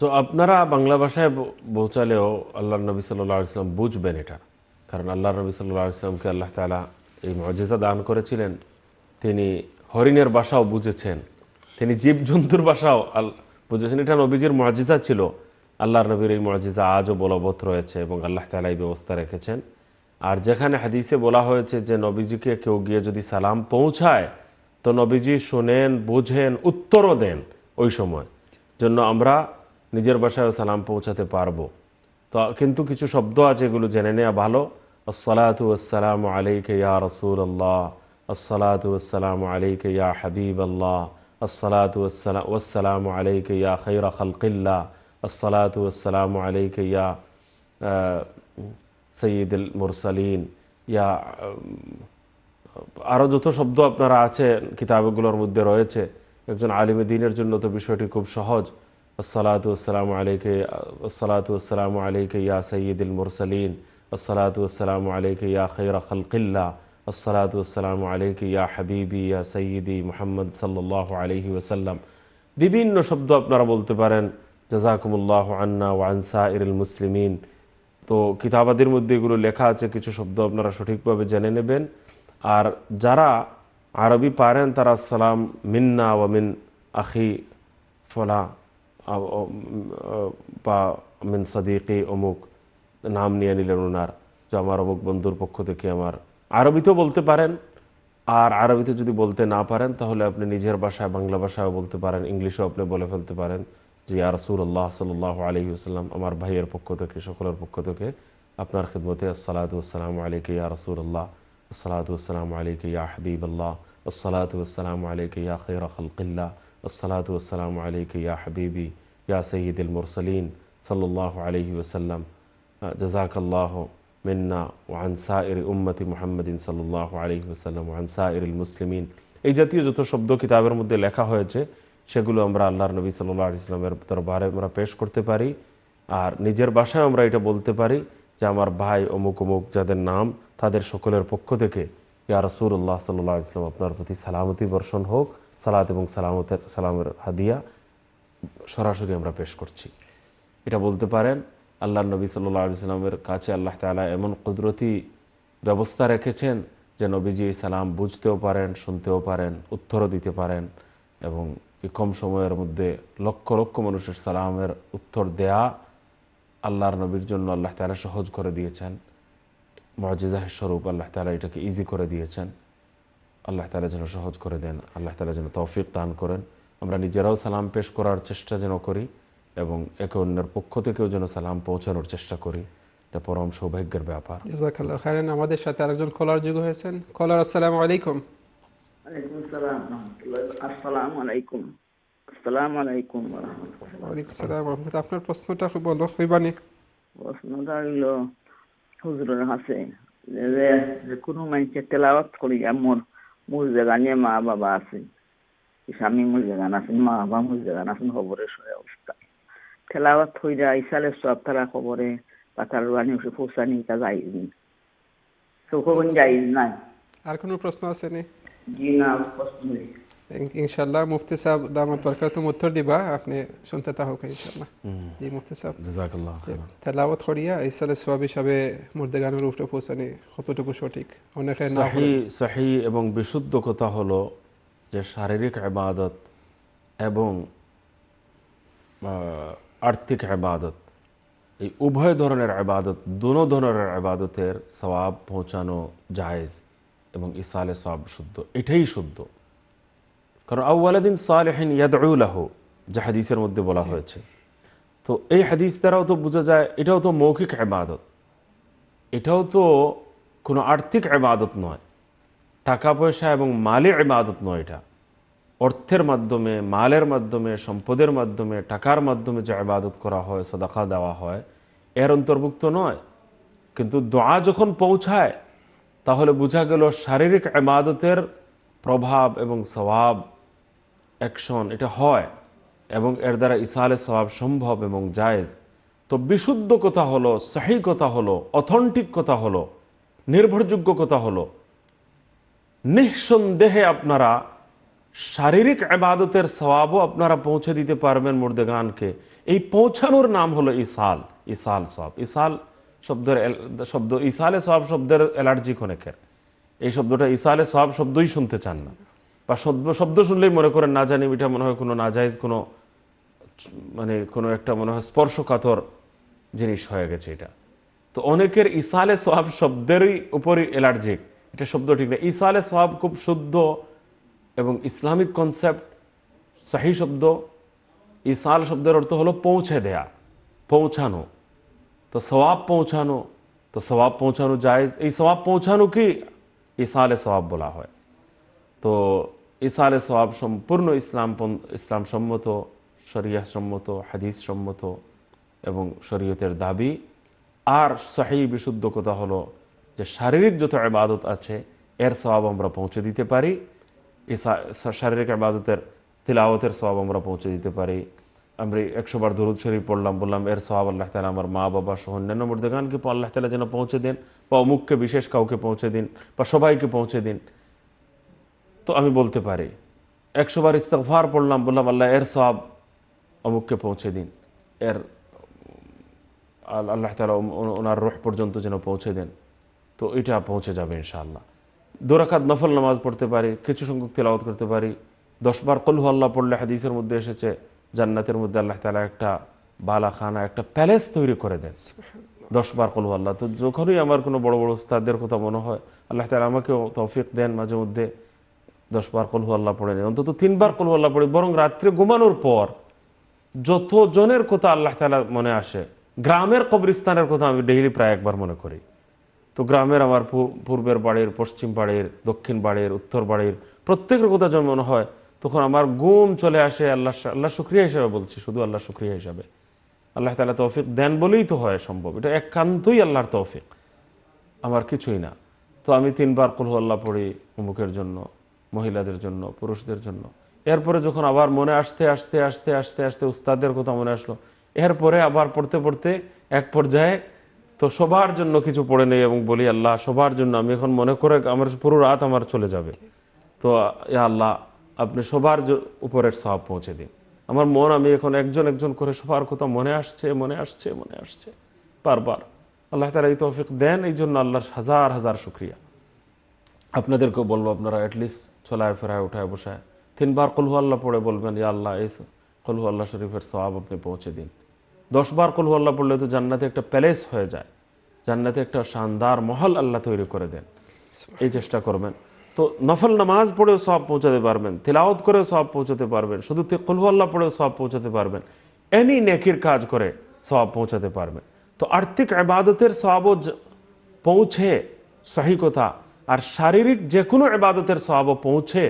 তো আপনারা বাংলা ভাষায় পৌঁছালেও আল্লাহ নবী সাল্লাম বুঝবেন এটা কারণ আল্লাহ নবী সাল্লামকে আল্লাহ তালা এই মজেজা দান করেছিলেন তিনি হরিণের বাসাও বুঝেছেন তিনি জীবজন্তুর বাসাও আল বুঝেছেন এটা নবীজির মজিজা ছিল আল্লাহ নবীর এই মজিজা আজও বলবৎ রয়েছে এবং আল্লাহ তালা এই ব্যবস্থা রেখেছেন আর যেখানে হাদিসে বলা হয়েছে যে নবীজিকে কেউ গিয়ে যদি সালাম পৌঁছায় তো নবীজি শোনেন বোঝেন উত্তরও দেন ওই সময় জন্য আমরা নিজের বাসায় সালাম পৌঁছাতে পারবো তো কিন্তু কিছু শব্দ আছে এগুলো জেনে নেওয়া ভালো আসসালাতু আসসালাম আলাইকে ইয়া রসুল আল্লাহ আসসালাতু আসসালাম আলাইকে ইয়া হাবিব আল্লাহ আসসালাতু আসসালাম ওয়াসালাম আলাইকে ইয়া খৈরা খালকিল্লা আসসালাতাম আলাইক ইয়া সঈদুল মুরসালিন ইয়া আরও যত শব্দ আপনারা আছে কিতাবগুলোর মধ্যে রয়েছে একজন আলিম দিনের জন্য তো বিষয়টি খুব সহজ আসসালাতাম আলাইক আসসালাতাম আলাইক ইয়া সঈদুল মুরসালিন আসসালাতাম আলাইক ইয়া খৈর খলকিল্লা আসসালাতাম আলাইক ইয়া হাবিবি ইয়া সঈদি মোহাম্মদ সাল্লাহ আলহি ওসাল্লাম বিভিন্ন শব্দ আপনারা বলতে পারেন জাজাকুমুল্লাহ আন্না আনসা ইরুল মুসলিমিন তো কিতাবাদির মধ্যে এগুলো লেখা আছে কিছু শব্দ আপনারা সঠিকভাবে জেনে নেবেন আর যারা আরবি পারেন তারা সালাম মিন্না ও মিন আখি ফলা বা মিন সদিকি অমুক নাম নিয়ে নিলেন ওনার যে আমার অমুক বন্ধুর পক্ষ থেকে আমার আরবিতেও বলতে পারেন আর আরবিতে যদি বলতে না পারেন তাহলে আপনি নিজের ভাষায় বাংলা ভাষায় বলতে পারেন ইংলিশেও আপনি বলে ফেলতে পারেন যে ইয়া রাসূলুল্লাহ সাল্লাল্লাহু আলাইহি ওয়াসাল্লাম আমার ভাইয়ের পক্ষ থেকে সকলের পক্ষ থেকে আপনার খিদমতে আসসালাতু আসসালাতাম আলিক ইয়া রসুল আল্লাহ আসসালাতাম আলিক ইয়া হাবিব আল্লাহ আসসালাতাম আলিক ইয়া খায়রা খের খলকিল্লা আসসালাতাম আলিক ইয়া হাবিবি ইয়া সঈদুল মুরসলিন সাল্লাহ আলহি ওসাল্লাম জাজাকাল্লাহ মিন্না ওয়ান সাইর উম্মতি মোহাম্মদিন সাল্লাহ আলহি ওসাল্লাম ওয়ান সাইর মুসলিমিন এই জাতীয় যত শব্দ কিতাবের মধ্যে লেখা হয়েছে সেগুলো আমরা আল্লাহর নবী সাল্লাহ ইসলামের দরবারে আমরা পেশ করতে পারি আর নিজের বাসায় আমরা এটা বলতে পারি যে আমার ভাই অমুক অমুক যাদের নাম তাদের সকলের পক্ষ থেকে ইয়া রসুল্লাহ সাল্লাহ ইসলাম আপনার প্রতি সালামতি বর্ষণ হোক সালাত এবং সালামতের সালামের হাদিয়া সরাসরি আমরা পেশ করছি এটা বলতে পারেন আল্লাহ নবী সাল্লাহ ইসলামের কাছে আল্লাহ তালা এমন কুদরতি ব্যবস্থা রেখেছেন যে নবীজি সালাম বুঝতেও পারেন শুনতেও পারেন উত্তরও দিতে পারেন এবং কম সময়ের মধ্যে লক্ষ লক্ষ মানুষের সালামের উত্তর দেয়া আল্লাহর নবীর জন্য আল্লাহ তালা সহজ করে দিয়েছেন মজিজাহ স্বরূপ আল্লাহ তালা এটাকে ইজি করে দিয়েছেন আল্লাহ তালা যেন সহজ করে দেন আল্লাহ তালা যেন তৌফিক দান করেন আমরা নিজেরাও সালাম পেশ করার চেষ্টা যেন করি এবং একে অন্যের পক্ষ থেকেও যেন সালাম পৌঁছানোর চেষ্টা করি এটা পরম সৌভাগ্যের ব্যাপার আমাদের সাথে আরেকজন খোলার যুগ হয়েছেন খোলার আসসালাম আলাইকুম মা বাবা আছে স্বামী মোর জায়গা আছেন মা বাবা মোর জায়গা আছেন খবরে সয় অবস্থা তেলাওয়াত হই যায় ইসালের সব তারা খবরে পাতার রানি ওষে পৌঁছানি তা যাইজ নি চোখ আর কোনো প্রশ্ন আছে নি ইনশাল্লাহ মুফতি সাহেব উত্তর দিবা আপনি শুনতে ইনশাল্লাহ জি মুফতি সাহেব জাজাকাল্লাহ তেলাওয়াত করিয়া ইসালে সওয়াব হিসাবে পৌঁছানি কতটুকু সঠিক অনেকে সহি সহি এবং বিশুদ্ধ কথা হলো যে শারীরিক ইবাদত এবং আর্থিক ইবাদত এই উভয় ধরনের আবাদত দুনো ধরনের আবাদতের সওয়াব পৌঁছানো জায়েজ এবং ইসালে সব শুদ্ধ এটাই শুদ্ধ কারণ আউ্লাদিন সালেহীন ইয়াদউলাহ যা হাদিসের মধ্যে বলা হয়েছে তো এই হাদিস দ্বারাও তো বোঝা যায় এটাও তো মৌখিক এবাদত এটাও তো কোনো আর্থিক এবাদত নয় টাকা পয়সা এবং মালে এমাদত নয় এটা অর্থের মাধ্যমে মালের মাধ্যমে সম্পদের মাধ্যমে টাকার মাধ্যমে যে আবাদত করা হয় সদাখা দেওয়া হয় এর অন্তর্ভুক্ত নয় কিন্তু দোয়া যখন পৌঁছায় তাহলে বোঝা গেল শারীরিক এমাদতের প্রভাব এবং স্বভাব অ্যাকশন এটা হয় এবং এর দ্বারা ইসালে স্বভাব সম্ভব এবং জায়েজ তো বিশুদ্ধ কথা হলো সাহি কথা হলো অথেন্টিক কথা হলো নির্ভরযোগ্য কথা হলো নিঃসন্দেহে আপনারা শারীরিক আবাদতের স্বভাবও আপনারা পৌঁছে দিতে পারবেন মুর্দেগানকে এই পৌঁছানোর নাম হলো ইসাল ইসাল সব ইসাল শব্দের শব্দ ঈসা আলে সব শব্দের অ্যালার্জি অনেকের এই শব্দটা ঈসা আলে সব শব্দই শুনতে চান না বা শব্দ শব্দ শুনলেই মনে করেন না জানি এটা মনে হয় কোনো নাজাইজ কোনো মানে কোনো একটা মনে হয় স্পর্শকাতর জিনিস হয়ে গেছে এটা তো অনেকের ইসালে সব শব্দেরই উপরই অ্যালার্জিক এটা শব্দ ঠিক না ইসালে সব খুব শুদ্ধ এবং ইসলামিক কনসেপ্ট সাহি শব্দ ইসাল শব্দের অর্থ হলো পৌঁছে দেয়া পৌঁছানো তো সবাব পৌঁছানো তো সবাব পৌঁছানো যায় এই সবাব পৌঁছানো কি ইসালে সবাব বলা হয় তো ইসালে সবাব সম্পূর্ণ ইসলাম ইসলাম সম্মত শরিয়া সম্মত হাদিস সম্মত এবং শরীয়তের দাবি আর সাহি বিশুদ্ধ কথা হলো যে শারীরিক যত আবাদত আছে এর স্বভাব আমরা পৌঁছে দিতে পারি শারীরিক আবাদতের তিলাওতের স্বভাব আমরা পৌঁছে দিতে পারি আমরা একশো বার দরুদ শরীফ পড়লাম বললাম এর সহাব আল্লাহ তালা আমার মা বাবা সহ অন্যান্য মর্দেগানকে আল্লাহ তালা যেন পৌঁছে দেন বা অমুককে বিশেষ কাউকে পৌঁছে দিন বা সবাইকে পৌঁছে দিন তো আমি বলতে পারি একশো বার ইস্তফার পড়লাম বললাম আল্লাহ এর সোহাব অমুককে পৌঁছে দিন এর আল্লাহ তালা ওনার রোহ পর্যন্ত যেন পৌঁছে দেন তো এটা পৌঁছে যাবে ইনশাআল্লাহ দোরাকাত নফল নামাজ পড়তে পারি কিছু সংখ্যক তেলাওয়াত করতে পারি দশবার কলহু আল্লাহ পড়লে হাদিসের মধ্যে এসেছে জান্নাতের মধ্যে আল্লাহ তালা একটা বালাখানা একটা প্যালেস তৈরি করে দেন দশ বার কলু আল্লাহ তো যখনই আমার কোনো বড় বড় উস্তাদের কথা মনে হয় আল্লাহ তালা আমাকেও তৌফিক দেন মাঝে মধ্যে দশ বার কলহু আল্লাহ পড়ে নেই অন্তত তিনবার কলহু আল্লাহ পড়ে বরং রাত্রে ঘুমানোর পর যত জনের কথা আল্লাহ তালা মনে আসে গ্রামের কবরিস্তানের কথা আমি ডেইলি প্রায় একবার মনে করি তো গ্রামের আমার পূর্বের বাড়ির পশ্চিম বাড়ির দক্ষিণ বাড়ির উত্তর বাড়ির প্রত্যেকের কথা যেন মনে হয় তখন আমার গুম চলে আসে আল্লাহ আল্লাহ শুক্রিয়া হিসাবে বলছি শুধু আল্লাহ শুক্রিয়া হিসাবে আল্লাহ তালা তৌফিক দেন বলেই তো হয় সম্ভব এটা একান্তই আল্লাহর তৌফিক আমার কিছুই না তো আমি তিনবার কুলহু আল্লাহ পড়ি অমুকের জন্য মহিলাদের জন্য পুরুষদের জন্য এরপরে যখন আবার মনে আসতে আসতে আসতে আসতে আসতে উস্তাদের কথা মনে আসলো এরপরে আবার পড়তে পড়তে এক পর্যায়ে তো সবার জন্য কিছু পড়ে নেই এবং বলি আল্লাহ সবার জন্য আমি এখন মনে করে আমার পুরো রাত আমার চলে যাবে তো আল্লাহ আপনি সবার উপরের সব পৌঁছে দিন আমার মন আমি এখন একজন একজন করে সবার কথা মনে আসছে মনে আসছে মনে আসছে বারবার আল্লাহ তারা এই তৌফিক দেন এই জন্য আল্লাহর হাজার হাজার শুক্রিয়া আপনাদেরকেও বলবো আপনারা অ্যাটলিস্ট ছোলায় ফেরায় উঠায় বসায় তিনবার কলহু আল্লাহ পড়ে বলবেন ইয়া আল্লাহ এই কলহু আল্লাহ শরীফের সবাব আপনি পৌঁছে দিন দশবার কলহু আল্লাহ পড়লে তো জান্নাতে একটা প্যালেস হয়ে যায় জান্নাতে একটা শানদার মহল আল্লাহ তৈরি করে দেন এই চেষ্টা করবেন তো নফল নামাজ পড়েও সব পৌঁছাতে পারবেন তিলাওত করেও সব পৌঁছাতে পারবেন শুধু কলহল্লা পড়েও সব পৌঁছাতে পারবেন এনি নেকির কাজ করে সব পৌঁছাতে পারবেন তো আর্থিক আবাদতের সবও পৌঁছে সহি কথা আর শারীরিক যে কোনো আবাদতের সবও পৌঁছে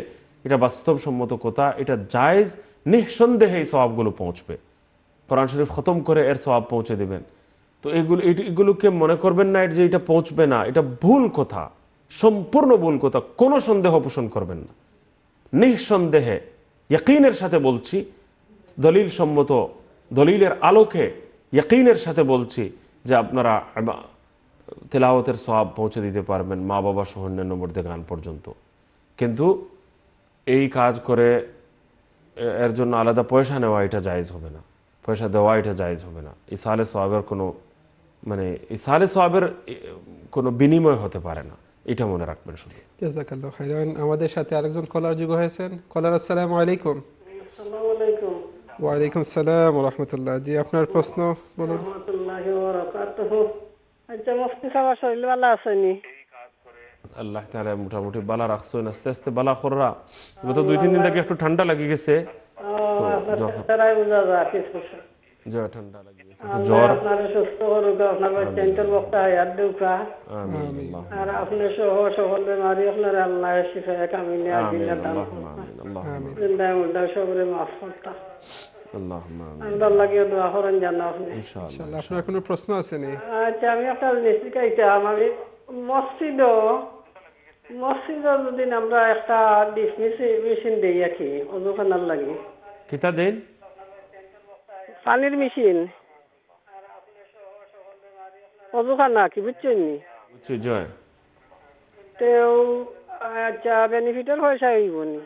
এটা বাস্তবসম্মত কথা এটা জায়জ নিঃসন্দেহে এই সবগুলো পৌঁছবে কোরআন শরীফ খতম করে এর সব পৌঁছে দেবেন তো এগুলো এগুলোকে মনে করবেন না যে এটা পৌঁছবে না এটা ভুল কথা সম্পূর্ণ ভুল কথা কোনো সন্দেহ পোষণ করবেন না নিঃসন্দেহে ইয়াকিনের সাথে বলছি দলিল সম্মত দলিলের আলোকে ইয়াকিনের সাথে বলছি যে আপনারা তেলাওয়াতের সব পৌঁছে দিতে পারবেন মা বাবা সহ অন্যান্য মধ্যে গান পর্যন্ত কিন্তু এই কাজ করে এর জন্য আলাদা পয়সা নেওয়া এটা জায়জ হবে না পয়সা দেওয়া এটা জায়জ হবে না ইসালে সোয়াবের কোনো মানে ইসালে সোয়াবের কোনো বিনিময় হতে পারে না এটা মনে রাখবেন শুধু আমাদের সাথে আরেকজন কলার যুগ হয়েছেন কলার আসসালাম আলাইকুম ওয়ালাইকুম রহমতুল্লাহ জি আপনার প্রশ্ন বলুন আচ্ছা, আল্লাহ তাআলা মোটামুটি বালা রাখছেন আস্তে আস্তে বালা খররা গত দুই তিন দিন থেকে একটু ঠান্ডা লাগে গেছে ঠান্ডা জ্বর আপনারা আপনার চেন্টার প্রশ্ন আছে আচ্ছা আমি আপনার নিশ্চিকাইতাম আমি মসজিদ মসজিদ যদি আমরা একটা ডিসমিস মেশিন দিই আর কি অজুখানার লাগে কিতা দিন পানির মেশিন অজুখা নাকি বুঝছেন নি জয় তো আচ্ছা বেনিফিটাল হয় সাহেব নি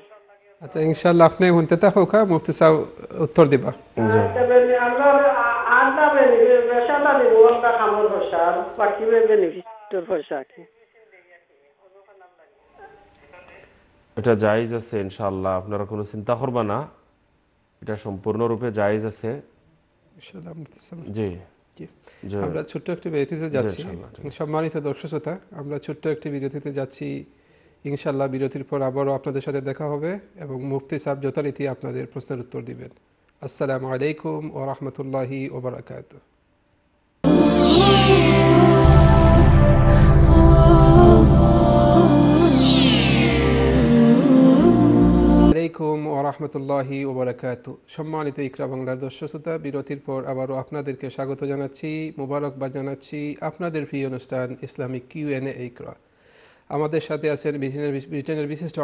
আচ্ছা ইনশাআল্লাহ আপনি শুনতে থাকো কা হ্যাঁ? মুফতি সাহেব আচ্ছা, এটা জায়েজ আছে ইনশাআল্লাহ আপনারা কোনো চিন্তা করবা না এটা সম্পূর্ণরূপে জায়েজ আছে ইনশাআল্লাহ জি আমরা ছোট্ট একটি বিরতিতে যাচ্ছি সম্মানিত দর্শক শ্রোতা আমরা ছোট্ট একটি বিরতিতে যাচ্ছি ইনশাল্লাহ বিরতির পর আবারও আপনাদের সাথে দেখা হবে এবং মুফতি সাহেব যথারীতি আপনাদের প্রশ্নের উত্তর দিবেন আসসালামু আলাইকুম ও রহমতুল্লাহি ওবরাকাতু আলাইকুম ও রহমতুল্লাহি ওবরাকাত সম্মানিত ইকরা বাংলার দর্শক শ্রোতা বিরতির পর আবারও আপনাদেরকে স্বাগত জানাচ্ছি মোবারকবাদ জানাচ্ছি আপনাদের প্রিয় অনুষ্ঠান ইসলামিক কিউ এন এইকরা আমাদের সাথে আছেন ব্রিটেনের ব্রিটেনের বিশিষ্ট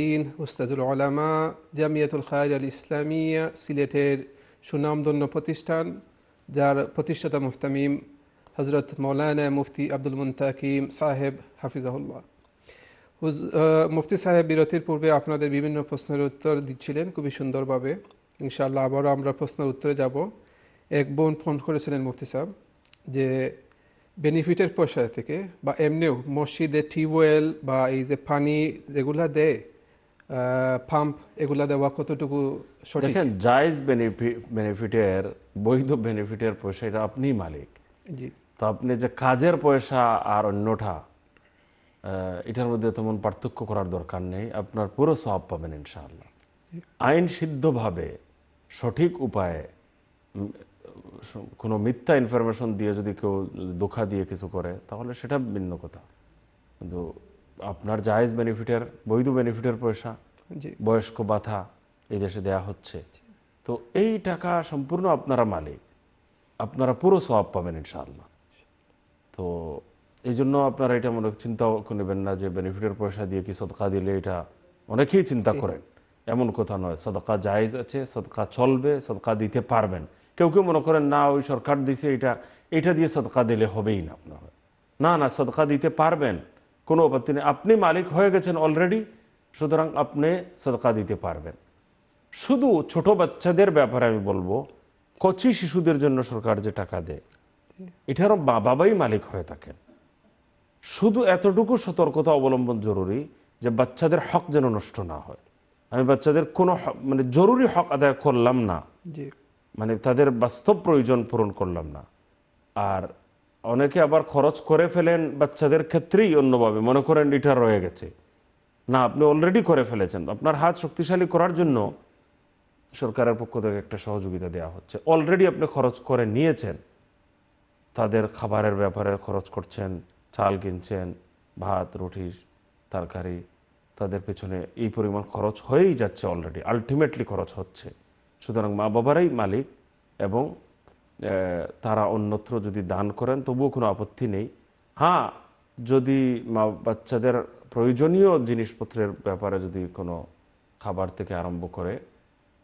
দিন উস্তাদুল আলামা জামিয়াতুল খায়র আল ইসলামিয়া সিলেটের সুনামদন্য প্রতিষ্ঠান যার প্রতিষ্ঠাতা মুহতামিম হজরত মৌলানা মুফতি আব্দুল মুন্তাকিম সাহেব হাফিজাহুল্লাহ মুফতি সাহেব বিরতির পূর্বে আপনাদের বিভিন্ন প্রশ্নের উত্তর দিচ্ছিলেন খুবই সুন্দরভাবে ইনশাল্লাহ আবারও আমরা প্রশ্নের উত্তরে যাব এক বোন ফোন করেছিলেন মুফতি সাহেব যে বেনিফিটের পয়সা থেকে বা এমনিও মসজিদে টিউবওয়েল বা এই যে পানি যেগুলা দেয় পাম্প এগুলা দেওয়া কতটুকু দেখেন জায়জ বেনিফিটের বৈধ বেনিফিটের পয়সা এটা আপনি মালিক জি তো আপনি যে কাজের পয়সা আর অন্যটা এটার মধ্যে তেমন পার্থক্য করার দরকার নেই আপনার পুরো সব পাবেন ইনশাআল্লাহ আইন সিদ্ধভাবে সঠিক উপায়ে কোনো মিথ্যা ইনফরমেশন দিয়ে যদি কেউ দোখা দিয়ে কিছু করে তাহলে সেটা ভিন্ন কথা কিন্তু আপনার জায়েজ বেনিফিটের বৈধ বেনিফিটের পয়সা বয়স্ক বাথা এই দেশে দেয়া হচ্ছে তো এই টাকা সম্পূর্ণ আপনারা মালিক আপনারা পুরো সব পাবেন ইনশাআল্লাহ তো এই জন্য আপনারা এটা মনে চিন্তা নেবেন না যে বেনিফিটের পয়সা দিয়ে কি সদকা দিলে এটা অনেকেই চিন্তা করেন এমন কথা নয় সদকা জায়জ আছে সদকা চলবে সদকা দিতে পারবেন কেউ কেউ মনে করেন না ওই সরকার দিছে এটা এটা দিয়ে সদকা দিলে হবেই না আপনার না না সদকা দিতে পারবেন কোনো আপত্তি নেই আপনি মালিক হয়ে গেছেন অলরেডি সুতরাং আপনি সদকা দিতে পারবেন শুধু ছোট বাচ্চাদের ব্যাপারে আমি বলবো কচি শিশুদের জন্য সরকার যে টাকা দেয় এটারও বাবাই মালিক হয়ে থাকেন শুধু এতটুকু সতর্কতা অবলম্বন জরুরি যে বাচ্চাদের হক যেন নষ্ট না হয় আমি বাচ্চাদের কোনো মানে জরুরি হক আদায় করলাম না মানে তাদের বাস্তব প্রয়োজন পূরণ করলাম না আর অনেকে আবার খরচ করে ফেলেন বাচ্চাদের ক্ষেত্রেই অন্যভাবে মনে করেন এটা রয়ে গেছে না আপনি অলরেডি করে ফেলেছেন আপনার হাত শক্তিশালী করার জন্য সরকারের পক্ষ থেকে একটা সহযোগিতা দেওয়া হচ্ছে অলরেডি আপনি খরচ করে নিয়েছেন তাদের খাবারের ব্যাপারে খরচ করছেন চাল কিনছেন ভাত রুটি তরকারি তাদের পেছনে এই পরিমাণ খরচ হয়েই যাচ্ছে অলরেডি আলটিমেটলি খরচ হচ্ছে সুতরাং মা বাবারাই মালিক এবং তারা অন্যত্র যদি দান করেন তবুও কোনো আপত্তি নেই হ্যাঁ যদি মা বাচ্চাদের প্রয়োজনীয় জিনিসপত্রের ব্যাপারে যদি কোনো খাবার থেকে আরম্ভ করে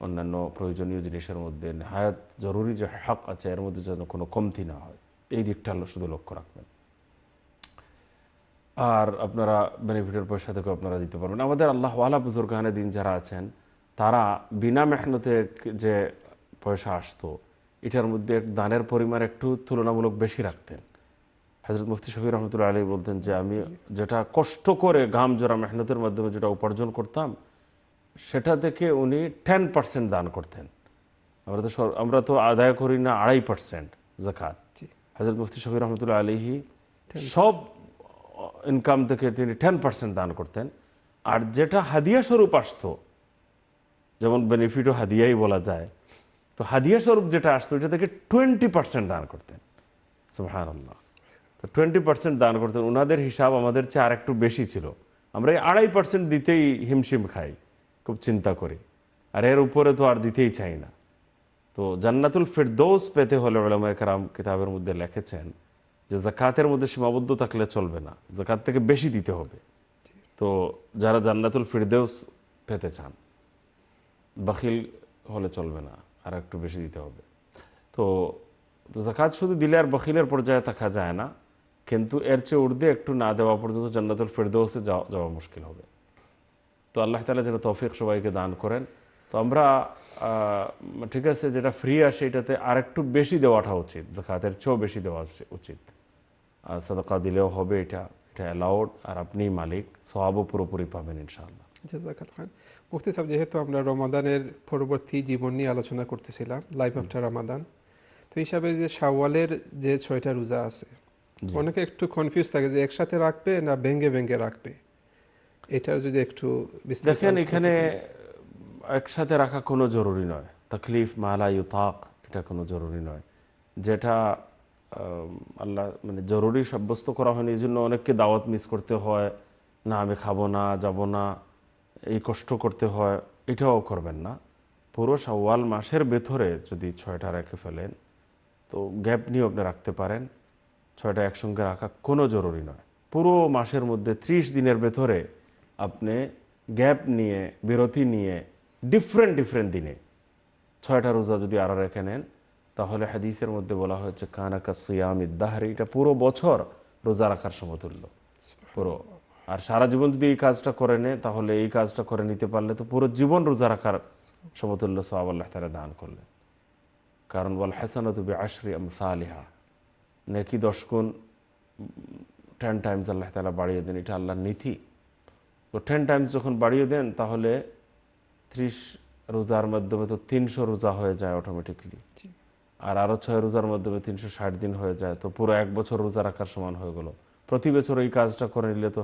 অন্যান্য প্রয়োজনীয় জিনিসের মধ্যে হায়াত জরুরি যে হক আছে এর মধ্যে যেন কোনো কমতি না হয় এই দিকটা শুধু লক্ষ্য রাখবেন আর আপনারা বেনিফিটের পয়সা থেকেও আপনারা দিতে পারবেন আমাদের আল্লাহ বুজুর বুজুর্গানে দিন যারা আছেন তারা বিনা মেহনতে যে পয়সা আসতো এটার মধ্যে দানের পরিমাণ একটু তুলনামূলক বেশি রাখতেন হজরত মুফতি শফি রহমতুল্লা আলী বলতেন যে আমি যেটা কষ্ট করে ঘাম জোড়া মেহনতের মাধ্যমে যেটা উপার্জন করতাম সেটা থেকে উনি টেন পার্সেন্ট দান করতেন আমরা তো আমরা তো আদায় করি না আড়াই পার্সেন্ট জাকাত হজরত মুফতি শফি রহমতুল্লাহ আলিহি সব ইনকাম থেকে তিনি টেন পার্সেন্ট দান করতেন আর যেটা হাদিয়া স্বরূপ আসত যেমন বেনিফিটও হাদিয়াই বলা যায় তো হাদিয়া স্বরূপ যেটা আসতো এটা থেকে টোয়েন্টি পার্সেন্ট দান করতেন সুহান আল্লাহ তো টোয়েন্টি পার্সেন্ট দান করতেন ওনাদের হিসাব আমাদের চেয়ে আর একটু বেশি ছিল আমরা এই আড়াই পার্সেন্ট দিতেই হিমশিম খাই খুব চিন্তা করি আর এর উপরে তো আর দিতেই চাই না তো জান্নাতুল ফেরদৌস পেতে হলে ওলামা একরাম কিতাবের মধ্যে লিখেছেন যে জাকাতের মধ্যে সীমাবদ্ধ থাকলে চলবে না জাকাত থেকে বেশি দিতে হবে তো যারা জান্নাতুল ফিরদেউস পেতে চান বাকিল হলে চলবে না আর একটু বেশি দিতে হবে তো জাকাত শুধু দিলে আর বাকিলের পর্যায়ে থাকা যায় না কিন্তু এর চেয়ে উর্দে একটু না দেওয়া পর্যন্ত জান্নাতুল ফেরদৌসে যাওয়া যাওয়া মুশকিল হবে তো আল্লাহ তালা যেন তৌফিক সবাইকে দান করেন তো আমরা ঠিক আছে যেটা ফ্রি আসে এটাতে আর একটু বেশি দেওয়াটা উচিত জাকাতের চেয়েও বেশি দেওয়া উচিত সাদাকা দিলেও হবে এটা এটা অ্যালাউড আর আপনি মালিক সবাবও পুরোপুরি পাবেন ইনশাআল্লাহ জাজাকাল খান মুফতি সাহেব যেহেতু আমরা রমাদানের পরবর্তী জীবন নিয়ে আলোচনা করতেছিলাম লাইফ আফটার রমাদান তো হিসাবে যে শাওয়ালের যে ছয়টা রোজা আছে অনেকে একটু কনফিউজ থাকে যে একসাথে রাখবে না ভেঙ্গে ভেঙ্গে রাখবে এটার যদি একটু দেখেন এখানে একসাথে রাখা কোনো জরুরি নয় তাকলিফ মালা ইউতাক এটা কোনো জরুরি নয় যেটা আল্লাহ মানে জরুরি সাব্যস্ত করা হয়নি এই জন্য অনেককে দাওয়াত মিস করতে হয় না আমি খাবো না যাব না এই কষ্ট করতে হয় এটাও করবেন না পুরো সাওয়াল মাসের ভেতরে যদি ছয়টা রেখে ফেলেন তো গ্যাপ নিয়ে আপনি রাখতে পারেন ছয়টা একসঙ্গে রাখা কোনো জরুরি নয় পুরো মাসের মধ্যে ত্রিশ দিনের ভেতরে আপনি গ্যাপ নিয়ে বিরতি নিয়ে ডিফারেন্ট ডিফারেন্ট দিনে ছয়টা রোজা যদি আরও রেখে নেন তাহলে হাদিসের মধ্যে বলা হয়েছে কানাকা সিয়াম ইদাহারি এটা পুরো বছর রোজা রাখার সমতুল্য পুরো আর সারা জীবন যদি এই কাজটা করে নেয় তাহলে এই কাজটা করে নিতে পারলে তো পুরো জীবন রোজা রাখার সমতুল্য সোহাব আল্লাহ তারা দান করলেন কারণ বল হাসান তুবি আশরি আমসালিহা নাকি দশ গুণ টেন টাইমস আল্লাহ তালা বাড়িয়ে দেন এটা আল্লাহর নীতি তো টেন টাইমস যখন বাড়িয়ে দেন তাহলে ত্রিশ রোজার মাধ্যমে তো তিনশো রোজা হয়ে যায় অটোমেটিকলি আর আরও ছয় রোজার মাধ্যমে তিনশো ষাট দিন হয়ে যায় তো পুরো এক বছর রোজা রাখার সমান হয়ে গেল প্রতি বছর এই কাজটা করে নিলে তো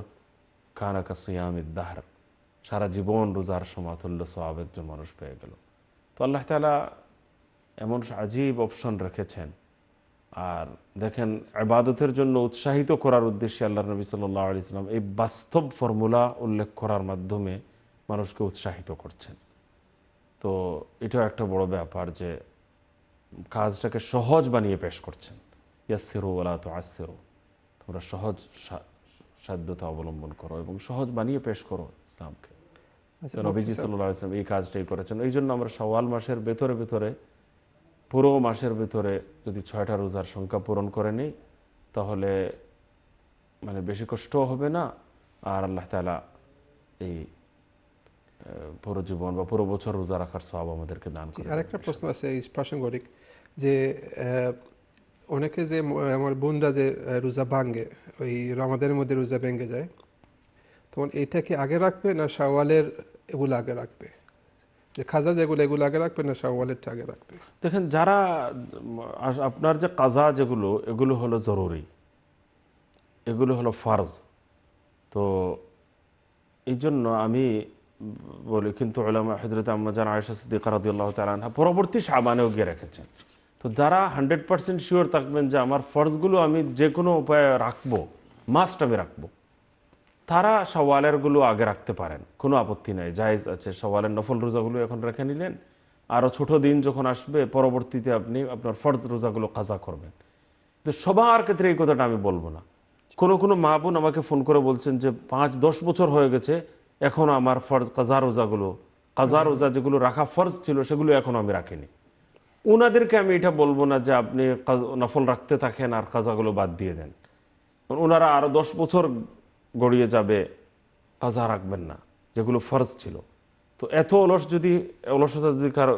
কানাকা সিয়ামিদ দাহার সারা জীবন রোজার সমাতুল্য সবাবের যে মানুষ পেয়ে গেল তো আল্লাহ তালা এমন আজীব অপশন রেখেছেন আর দেখেন আবাদতের জন্য উৎসাহিত করার উদ্দেশ্যে আল্লাহ নবী সাল্লাহ আলি ইসলাম এই বাস্তব ফর্মুলা উল্লেখ করার মাধ্যমে মানুষকে উৎসাহিত করছেন তো এটাও একটা বড় ব্যাপার যে কাজটাকে সহজ বানিয়ে পেশ করছেন ইয়াসিরো ওলা তো আসিরো তোমরা সহজ সাধ্যতা অবলম্বন করো এবং সহজ বানিয়ে পেশ করো ইসলামকে আচ্ছা, নবীজি সাল্লাহ ইসলাম এই কাজটাই করেছেন এই জন্য আমরা সওয়াল মাসের ভেতরে ভেতরে পুরো মাসের ভেতরে যদি ছয়টা রোজার সংখ্যা পূরণ করে নিই তাহলে মানে বেশি কষ্ট হবে না আর আল্লাহ তালা এই পুরো জীবন বা পুরো বছর রোজা রাখার সব আমাদেরকে দান করে আরেকটা প্রশ্ন আছে এই প্রাসঙ্গিক যে অনেকে যে আমার বোনরা যে রোজা ভাঙ্গে ওই রমাদের মধ্যে রোজা ভেঙে যায় তখন এইটা কি আগে রাখবে না শাওয়ালের এগুলো আগে রাখবে যে খাজা যেগুলো এগুলো আগে রাখবে না শাওয়ালেরটা আগে রাখবে দেখেন যারা আপনার যে কাজা যেগুলো এগুলো হলো জরুরি এগুলো হলো ফার্জ তো এই জন্য আমি বলি কিন্তু ওলামা হজরত আমরা যারা আয়সা সিদ্দিকার রাদিউল্লাহ তালানহা পরবর্তী সাবানেও গিয়ে রেখেছেন তো যারা হান্ড্রেড পারসেন্ট শিওর থাকবেন যে আমার ফর্জগুলো আমি যে কোনো উপায়ে রাখবো মাস্ট আমি রাখবো তারা সওয়ালেরগুলো আগে রাখতে পারেন কোনো আপত্তি নাই জায়েজ আছে সওয়ালের নফল রোজাগুলো এখন রেখে নিলেন আরও ছোট দিন যখন আসবে পরবর্তীতে আপনি আপনার ফর্জ রোজাগুলো কাজা করবেন তো সবার ক্ষেত্রে এই কথাটা আমি বলবো না কোনো কোনো মা বোন আমাকে ফোন করে বলছেন যে পাঁচ দশ বছর হয়ে গেছে এখনও আমার ফর্জ কাজা রোজাগুলো কাজা রোজা যেগুলো রাখা ফরজ ছিল সেগুলো এখনও আমি রাখিনি ওনাদেরকে আমি এটা বলবো না যে আপনি নফল রাখতে থাকেন আর কাজাগুলো বাদ দিয়ে দেন ওনারা আরও দশ বছর গড়িয়ে যাবে কাজা রাখবেন না যেগুলো ফরজ ছিল তো এত অলস যদি অলসতা যদি কার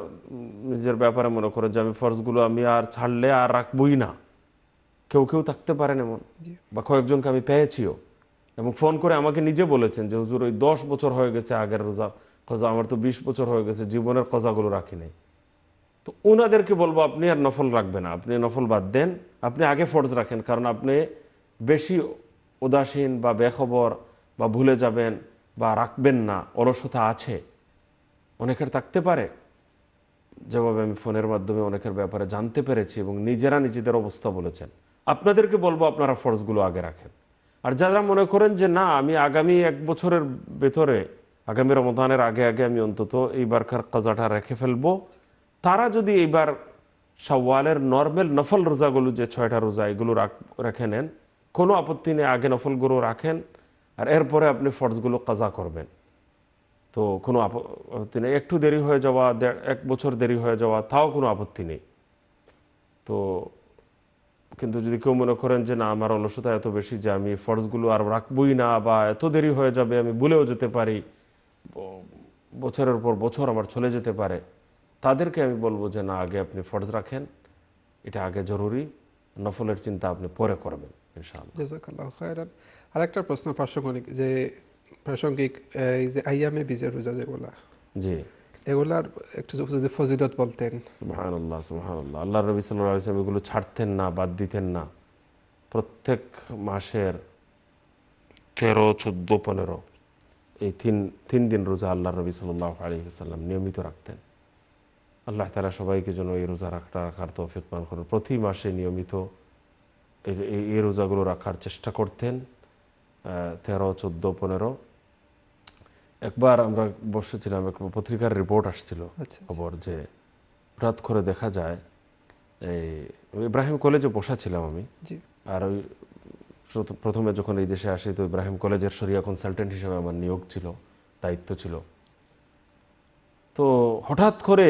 নিজের ব্যাপারে মনে করে যে আমি ফরজগুলো আমি আর ছাড়লে আর রাখবই না কেউ কেউ থাকতে পারেন এমন বা কয়েকজনকে আমি পেয়েছিও এবং ফোন করে আমাকে নিজে বলেছেন যে হুজুর ওই দশ বছর হয়ে গেছে আগের রোজা কজা আমার তো বিশ বছর হয়ে গেছে জীবনের কজাগুলো রাখি নেই তো ওনাদেরকে বলবো আপনি আর নফল রাখবেন না আপনি নফল বাদ দেন আপনি আগে ফরজ রাখেন কারণ আপনি বেশি উদাসীন বা বেখবর বা ভুলে যাবেন বা রাখবেন না অলসতা আছে অনেকের থাকতে পারে যেভাবে আমি ফোনের মাধ্যমে অনেকের ব্যাপারে জানতে পেরেছি এবং নিজেরা নিজেদের অবস্থা বলেছেন আপনাদেরকে বলবো আপনারা ফরজগুলো আগে রাখেন আর যারা মনে করেন যে না আমি আগামী এক বছরের ভেতরে আগামী রমদানের আগে আগে আমি অন্তত এইবারকার কাজাটা রেখে ফেলবো তারা যদি এবার সাওয়ালের নর্মেল নফল রোজাগুলো যে ছয়টা রোজা এগুলো রেখে নেন কোনো আপত্তি নেই আগে নফলগুলো রাখেন আর এরপরে আপনি ফর্জগুলো কাজা করবেন তো কোনো আপত্তি নেই একটু দেরি হয়ে যাওয়া এক বছর দেরি হয়ে যাওয়া তাও কোনো আপত্তি নেই তো কিন্তু যদি কেউ মনে করেন যে না আমার অলসতা এত বেশি যে আমি ফর্জগুলো আর রাখবই না বা এত দেরি হয়ে যাবে আমি ভুলেও যেতে পারি বছরের পর বছর আমার চলে যেতে পারে তাদেরকে আমি বলবো যে না আগে আপনি ফরজ রাখেন এটা আগে জরুরি নফলের চিন্তা আপনি পরে করবেন ইনশাআল্লাহ খায়রান আর একটা প্রশ্ন প্রাসঙ্গিক যে প্রাসঙ্গিক এই যে আইয়ামে বিজে রোজা যেগুলা জি এগুলার একটু যদি ফজিলত বলতেন সুবহানাল্লাহ সুবহানাল্লাহ আল্লাহ নবী সাল্লাল্লাহু আলাইহি এগুলো ছাড়তেন না বাদ দিতেন না প্রত্যেক মাসের তেরো চোদ্দো পনেরো এই তিন তিন দিন রোজা আল্লাহ নবী সাল্লাহ আলী সাল্লাম নিয়মিত রাখতেন আল্লাহ তালা সবাইকে যেন এই রোজা রাখা রাখার তৌফিক পান করেন প্রতি মাসে নিয়মিত এই রোজাগুলো রাখার চেষ্টা করতেন তেরো চোদ্দো পনেরো একবার আমরা বসেছিলাম এক পত্রিকার রিপোর্ট আসছিল আচ্ছা, আচ্ছা। খবর যে হঠাৎ করে দেখা যায় এই ইব্রাহিম কলেজে বসা ছিলাম আমি আর ওই প্রথমে যখন এই দেশে আসি তো ইব্রাহিম কলেজের সরিয়া কনসালটেন্ট হিসেবে আমার নিয়োগ ছিল দায়িত্ব ছিল তো হঠাৎ করে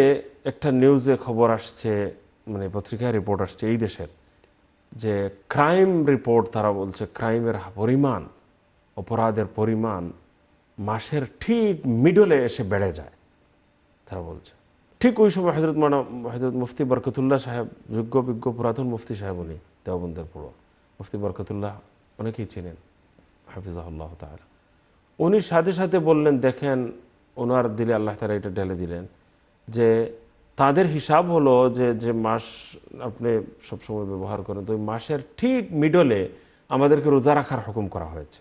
একটা নিউজে খবর আসছে মানে পত্রিকায় রিপোর্ট আসছে এই দেশের যে ক্রাইম রিপোর্ট তারা বলছে ক্রাইমের পরিমাণ অপরাধের পরিমাণ মাসের ঠিক মিডলে এসে বেড়ে যায় তারা বলছে ঠিক ওই সময় হজরত মানা হজরত মুফতি বরকতুল্লাহ সাহেব যোগ্য বিজ্ঞ পুরাতন মুফতি সাহেব উনি দেওবন্দের পুরো মুফতি বরকতুল্লাহ অনেকেই চিনেন আল্লাহ তাহলে উনি সাথে সাথে বললেন দেখেন ওনার দিলে আল্লাহ তালা এটা ঢেলে দিলেন যে তাদের হিসাব হলো যে যে মাস আপনি সবসময় ব্যবহার করেন তো ওই মাসের ঠিক মিডলে আমাদেরকে রোজা রাখার হুকুম করা হয়েছে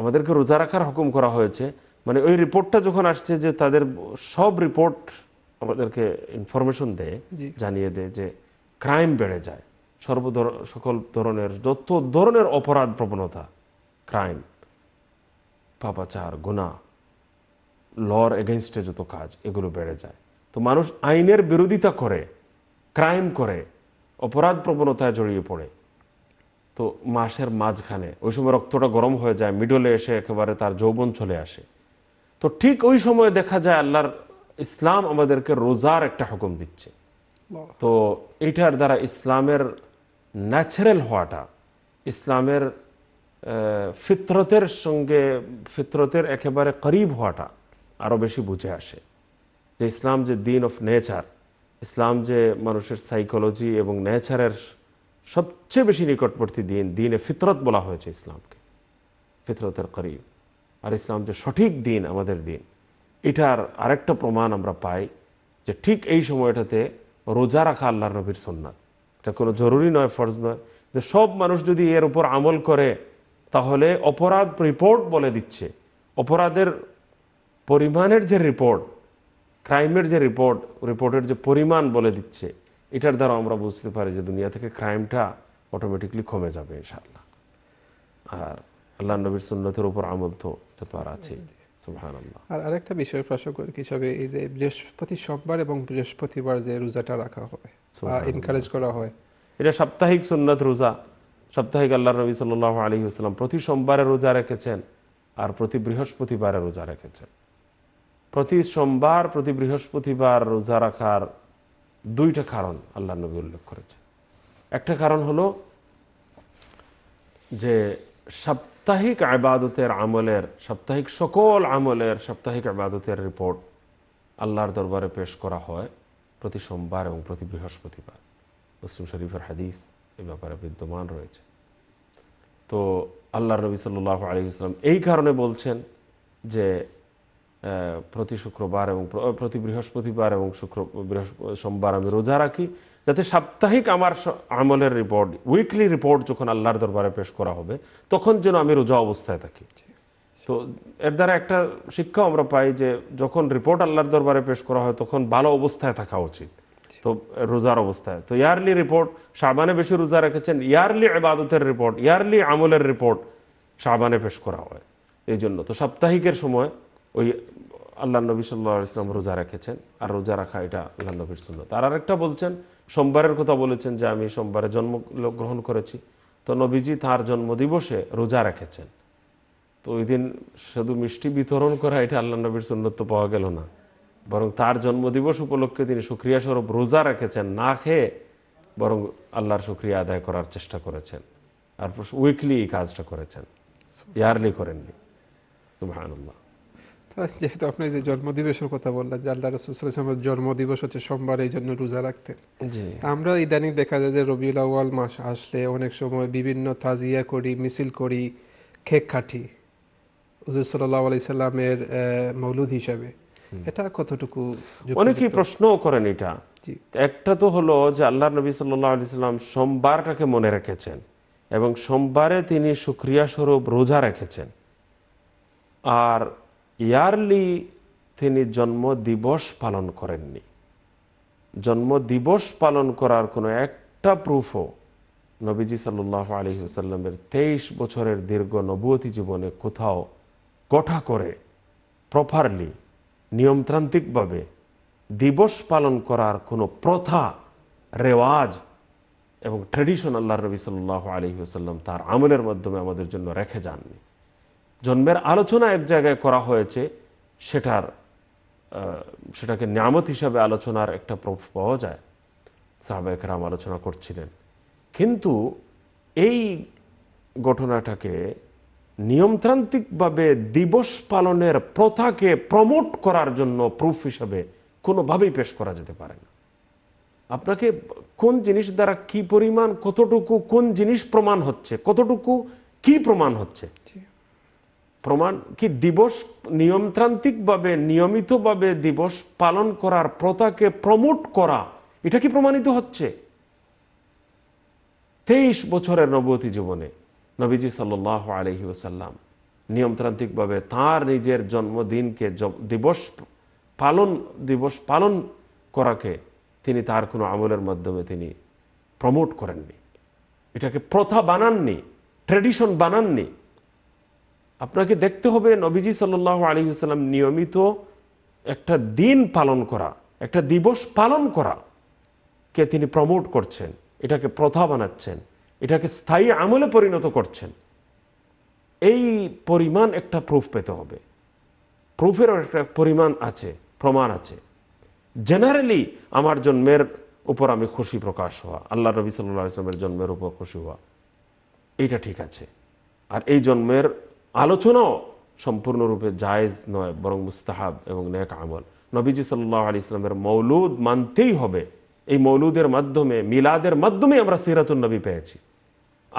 আমাদেরকে রোজা রাখার হুকুম করা হয়েছে মানে ওই রিপোর্টটা যখন আসছে যে তাদের সব রিপোর্ট আমাদেরকে ইনফরমেশন দেয় জানিয়ে দেয় যে ক্রাইম বেড়ে যায় সর্বধর সকল ধরনের যত ধরনের অপরাধ প্রবণতা ক্রাইম পাপাচার গুণা লর এগেনস্টে যত কাজ এগুলো বেড়ে যায় তো মানুষ আইনের বিরোধিতা করে ক্রাইম করে অপরাধ প্রবণতায় জড়িয়ে পড়ে তো মাসের মাঝখানে ওই সময় রক্তটা গরম হয়ে যায় মিডলে এসে একেবারে তার যৌবন চলে আসে তো ঠিক ওই সময় দেখা যায় আল্লাহর ইসলাম আমাদেরকে রোজার একটা হুকুম দিচ্ছে তো এইটার দ্বারা ইসলামের ন্যাচারাল হওয়াটা ইসলামের ফিতরতের সঙ্গে ফিতরতের একেবারে করিব হওয়াটা আরও বেশি বুঝে আসে যে ইসলাম যে দিন অফ নেচার ইসলাম যে মানুষের সাইকোলজি এবং নেচারের সবচেয়ে বেশি নিকটবর্তী দিন দিনে ফিতরত বলা হয়েছে ইসলামকে ফিতরতের করিব আর ইসলাম যে সঠিক দিন আমাদের দিন এটার আরেকটা প্রমাণ আমরা পাই যে ঠিক এই সময়টাতে রোজা রাখা আল্লাহ নবীর সন্ন্যাদ এটা কোনো জরুরি নয় ফরজ নয় যে সব মানুষ যদি এর উপর আমল করে তাহলে অপরাধ রিপোর্ট বলে দিচ্ছে অপরাধের পরিমাণের যে রিপোর্ট ক্রাইমের যে রিপোর্ট রিপোর্টের যে পরিমাণ বলে দিচ্ছে এটার দ্বারা আমরা বুঝতে পারি যে দুনিয়া থেকে ক্রাইমটা অটোমেটিকলি কমে যাবে ইনশাল্লাহ আর আল্লাহ নবীর সুন্নতের উপর আমল তো এটা আর আছেই আর আরেকটা বিষয় প্রসঙ্গ হিসাবে এই যে বৃহস্পতি সোমবার এবং বৃহস্পতিবার যে রোজাটা রাখা হয় বা করা হয় এটা সাপ্তাহিক সুন্নত রোজা সাপ্তাহিক আল্লাহ নবী সাল্লাহ আলী আসসালাম প্রতি সোমবারে রোজা রেখেছেন আর প্রতি বৃহস্পতিবারে রোজা রেখেছেন প্রতি সোমবার প্রতি বৃহস্পতিবার রোজা রাখার দুইটা কারণ আল্লাহ নবী উল্লেখ করেছে একটা কারণ হলো যে সাপ্তাহিক আবাদতের আমলের সাপ্তাহিক সকল আমলের সাপ্তাহিক আবাদতের রিপোর্ট আল্লাহর দরবারে পেশ করা হয় প্রতি সোমবার এবং প্রতি বৃহস্পতিবার মুসলিম শরীফের হাদিস এ ব্যাপারে বিদ্যমান রয়েছে তো আল্লাহ নবী সাল্লাহ আলী ইসলাম এই কারণে বলছেন যে প্রতি শুক্রবার এবং প্রতি বৃহস্পতিবার এবং শুক্র সোমবার আমি রোজা রাখি যাতে সাপ্তাহিক আমার আমলের রিপোর্ট উইকলি রিপোর্ট যখন আল্লাহর দরবারে পেশ করা হবে তখন যেন আমি রোজা অবস্থায় থাকি তো এর দ্বারা একটা শিক্ষা আমরা পাই যে যখন রিপোর্ট আল্লাহর দরবারে পেশ করা হয় তখন ভালো অবস্থায় থাকা উচিত তো রোজার অবস্থায় তো ইয়ারলি রিপোর্ট সাবানে বেশি রোজা রেখেছেন ইয়ারলি আবাদতের রিপোর্ট ইয়ারলি আমলের রিপোর্ট সাবানে পেশ করা হয় এই জন্য তো সাপ্তাহিকের সময় ওই আল্লাহ নবী সাল্লা ইসলাম রোজা রেখেছেন আর রোজা রাখা এটা আল্লাহ নবীর সুন্দর তার আরেকটা বলছেন সোমবারের কথা বলেছেন যে আমি সোমবারে জন্ম গ্রহণ করেছি তো নবীজি তার জন্মদিবসে রোজা রেখেছেন তো ওই দিন শুধু মিষ্টি বিতরণ করা এটা আল্লাহ নবীর সুন্নত তো পাওয়া গেল না বরং তার জন্মদিবস উপলক্ষে তিনি সুক্রিয়া স্বরূপ রোজা রেখেছেন না খেয়ে বরং আল্লাহর সুক্রিয়া আদায় করার চেষ্টা করেছেন আর উইকলি এই কাজটা করেছেন ইয়ারলি করেননি সুবাহ [laughs] যেহেতু আপনি যে জন্ম দিবসের কথা বললেন যে আল্লাহ রসুলের দিবস হচ্ছে সোমবার এই জন্য রোজা রাখতেন আমরা ইদানিং দেখা যায় যে রবিউল মাস আসলে অনেক সময় বিভিন্ন তাজিয়া করি মিছিল করি খেক কাটি হুজুর সাল্লাহ আলি সাল্লামের মৌলুদ হিসাবে এটা কতটুকু অনেকেই প্রশ্নও করেন এটা একটা তো হলো যে আল্লাহ নবী সাল্লাহ আলি সাল্লাম সোমবারটাকে মনে রেখেছেন এবং সোমবারে তিনি সুক্রিয়া স্বরূপ রোজা রেখেছেন আর ইয়ারলি তিনি জন্ম দিবস পালন করেননি জন্ম দিবস পালন করার কোনো একটা প্রুফও নবীজি সাল্লাহ আলী সাল্লামের তেইশ বছরের দীর্ঘ নবতী জীবনে কোথাও কঠা করে প্রপারলি নিয়মতান্ত্রিকভাবে দিবস পালন করার কোনো প্রথা রেওয়াজ এবং ট্রেডিশন আল্লাহ নবী সাল্লাহ আলী সাল্লাম তার আমলের মাধ্যমে আমাদের জন্য রেখে যাননি জন্মের আলোচনা এক জায়গায় করা হয়েছে সেটার সেটাকে নিয়ামত হিসাবে আলোচনার একটা প্রভাব পাওয়া যায় রাম আলোচনা করছিলেন কিন্তু এই ঘটনাটাকে নিয়মতান্ত্রিকভাবে দিবস পালনের প্রথাকে প্রমোট করার জন্য প্রুফ হিসাবে কোনোভাবেই পেশ করা যেতে পারে না আপনাকে কোন জিনিস দ্বারা কি পরিমাণ কতটুকু কোন জিনিস প্রমাণ হচ্ছে কতটুকু কি প্রমাণ হচ্ছে প্রমাণ কি দিবস নিয়মতান্ত্রিকভাবে নিয়মিতভাবে দিবস পালন করার প্রথাকে প্রমোট করা এটা কি প্রমাণিত হচ্ছে তেইশ বছরের নবতী জীবনে নবীজি সাল্ল আলহি ওসাল্লাম নিয়মতান্ত্রিকভাবে তার নিজের জন্মদিনকে দিবস পালন দিবস পালন করাকে তিনি তার কোনো আমলের মাধ্যমে তিনি প্রমোট করেননি এটাকে প্রথা বানাননি ট্রেডিশন বানাননি আপনাকে দেখতে হবে নবীজি সাল্লাহ আলী সাল্লাম নিয়মিত একটা দিন পালন করা একটা দিবস পালন করা কে তিনি প্রমোট করছেন এটাকে প্রথা বানাচ্ছেন এটাকে স্থায়ী আমলে পরিণত করছেন এই পরিমাণ একটা প্রুফ পেতে হবে প্রুফেরও একটা পরিমাণ আছে প্রমাণ আছে জেনারেলি আমার জন্মের উপর আমি খুশি প্রকাশ হওয়া আল্লাহ রবি সাল্লাহ ইসলামের জন্মের উপর খুশি হওয়া এইটা ঠিক আছে আর এই জন্মের আলোচনাও সম্পূর্ণরূপে জায়েজ নয় বরং মুস্তাহাব এবং নেক আমল নবীজি সাল্লাহ আলি ইসলামের মৌলুদ মানতেই হবে এই মৌলুদের মাধ্যমে মিলাদের মাধ্যমে আমরা সিরাতুল নবী পেয়েছি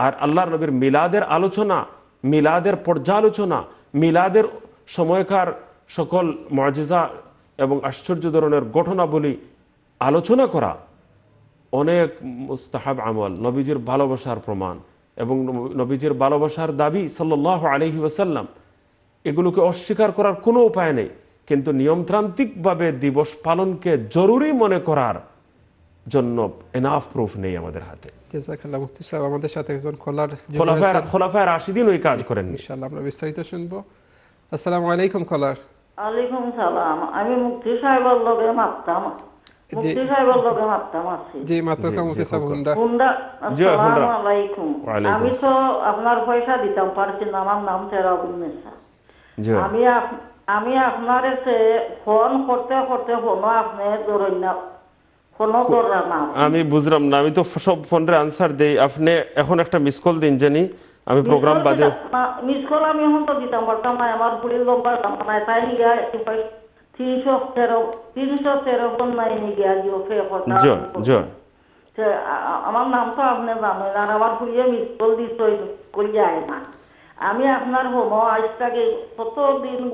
আর আল্লাহর নবীর মিলাদের আলোচনা মিলাদের পর্যালোচনা মিলাদের সময়কার সকল মজেজা এবং আশ্চর্য ধরনের ঘটনাবলী আলোচনা করা অনেক মুস্তাহাব আমল নবীজির ভালোবাসার প্রমাণ এবং নবীজির ভালোবাসার দাবি সাল্লাহ আলহি ওসাল্লাম এগুলোকে অস্বীকার করার কোনো উপায় নেই কিন্তু নিয়মতান্ত্রিকভাবে দিবস পালনকে জরুরি মনে করার জন্য এনাফ প্রুফ নেই আমাদের হাতে আমাদের সাথে একজন খোলার খোলাফায় আশি দিন ওই কাজ করেন ইনশাল্লাহ আমরা বিস্তারিত শুনবো আসসালামু আলাইকুম খোলার আলাইকুম সালাম আমি মুক্তি সাহেব আমি তো আপনার পয়সা দিতাম পারছি না আমার নাম আমি আমি আপনার ফোন করতে করতে ফোন আমি বুঝলাম না আমি তো সব ফোনের আনসার দেই আপনি এখন একটা মিস কল দিন জানি আমি প্রোগ্রাম বাদে মিস কল আমি এখন তো দিতাম পারতাম না আমার পুলিশ লম্বা তাই আমার নাম তো আপনি জানেন আর আমার মিস কল না আমি আপনার হোম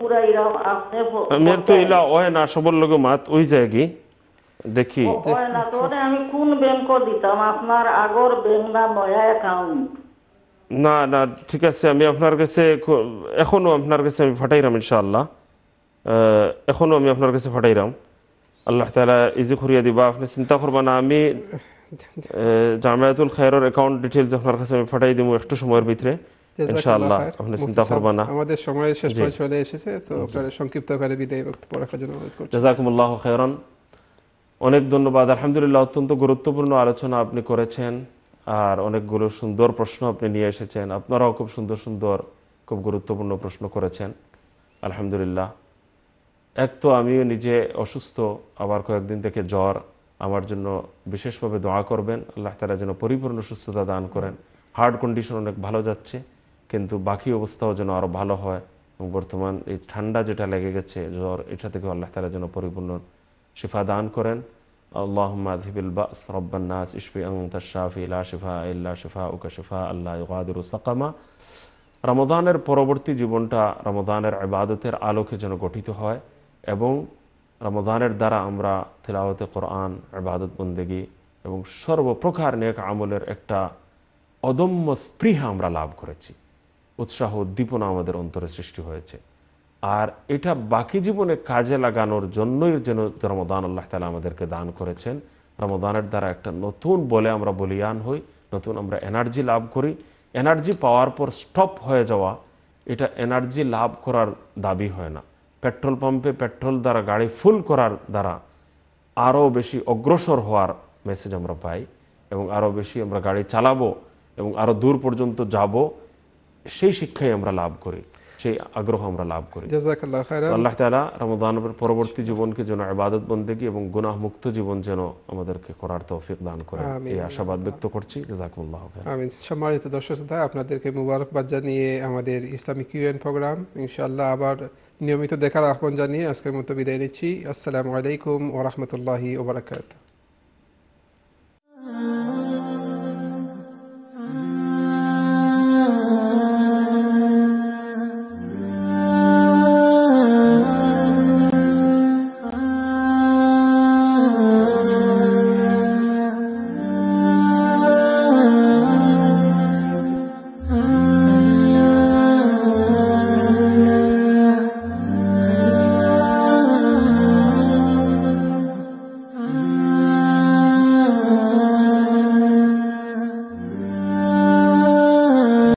ঘুরাই আপনি তো ইলা না সবর মাত ওই যায় কি দেখি না আমি কোন ব্যাংক দিতাম আপনার আগর ব্যাংক না নয়া অ্যাকাউন্ট না না ঠিক আছে আমি আপনার কাছে এখনো আপনার কাছে আমি ফাটাইলাম ইনশাআল্লাহ এখনও আমি আপনার কাছে ফাটাইলাম আল্লাহ তালা ইজি করিয়া দিবা আপনি চিন্তা করবা না আমি জামায়াতুল খায়রের অ্যাকাউন্ট ডিটেলস আপনার কাছে আমি ফাটাই দিব একটু সময়ের ভিতরে ইনশাআল্লাহ আপনি চিন্তা না আমাদের সময় শেষ চলে এসেছে তো সংক্ষিপ্ত করে বিদায় বক্তব্য রাখার জন্য অনুরোধ করছি জাযাকুমুল্লাহ খায়রান অনেক ধন্যবাদ আলহামদুলিল্লাহ অত্যন্ত গুরুত্বপূর্ণ আলোচনা আপনি করেছেন আর অনেকগুলো সুন্দর প্রশ্ন আপনি নিয়ে এসেছেন আপনারাও খুব সুন্দর সুন্দর খুব গুরুত্বপূর্ণ প্রশ্ন করেছেন আলহামদুলিল্লাহ এক তো আমিও নিজে অসুস্থ আবার কয়েকদিন থেকে জ্বর আমার জন্য বিশেষভাবে দোয়া করবেন আল্লাহ তালা যেন পরিপূর্ণ সুস্থতা দান করেন হার্ট কন্ডিশন অনেক ভালো যাচ্ছে কিন্তু বাকি অবস্থাও যেন আরও ভালো হয় এবং বর্তমান এই ঠান্ডা যেটা লেগে গেছে জ্বর এটা থেকে আল্লাহ তালা যেন পরিপূর্ণ শিফা দান করেন আল্লাহ মাহিবিল বাস রব্বান্নাস ইশফি আংতা শিফা ইল্লা শিফা উকা শিফা আল্লাহ ইকাদুর সাকামা রমদানের পরবর্তী জীবনটা রমদানের আবাদতের আলোকে যেন গঠিত হয় এবং রমদানের দ্বারা আমরা তিলাওয়াতে কোরআন আবাদত বন্দেগী এবং সর্বপ্রকার নেক আমলের একটা অদম্য স্পৃহা আমরা লাভ করেছি উৎসাহ উদ্দীপনা আমাদের অন্তরে সৃষ্টি হয়েছে আর এটা বাকি জীবনে কাজে লাগানোর জন্যই যেন রমদান আল্লাহ তালা আমাদেরকে দান করেছেন রমদানের দ্বারা একটা নতুন বলে আমরা বলিয়ান হই নতুন আমরা এনার্জি লাভ করি এনার্জি পাওয়ার পর স্টপ হয়ে যাওয়া এটা এনার্জি লাভ করার দাবি হয় না পেট্রোল পাম্পে পেট্রোল দ্বারা গাড়ি ফুল করার দ্বারা আরও বেশি অগ্রসর হওয়ার মেসেজ আমরা পাই এবং আরও বেশি আমরা গাড়ি চালাবো এবং আরও দূর পর্যন্ত যাব সেই শিক্ষাই আমরা লাভ করি সেই আগ্রহ আমরা লাভ করি আল্লাহ তালা রমদানের পরবর্তী জীবনকে যেন আবাদত বন্দেগী এবং গুনাহ মুক্ত জীবন যেন আমাদেরকে করার তৌফিক দান করে এই আশাবাদ ব্যক্ত করছি জাজাকুল্লাহ সম্মানিত দর্শক আপনাদেরকে মুবারকবাদ জানিয়ে আমাদের ইসলামিক ইউএন প্রোগ্রাম ইনশাল্লাহ আবার নিয়মিত দেখার আহ্বান জানিয়ে আজকের মতো বিদায় নিচ্ছি আসসালামু আলাইকুম ও রহমতুল্লাহি ওবরাকাতু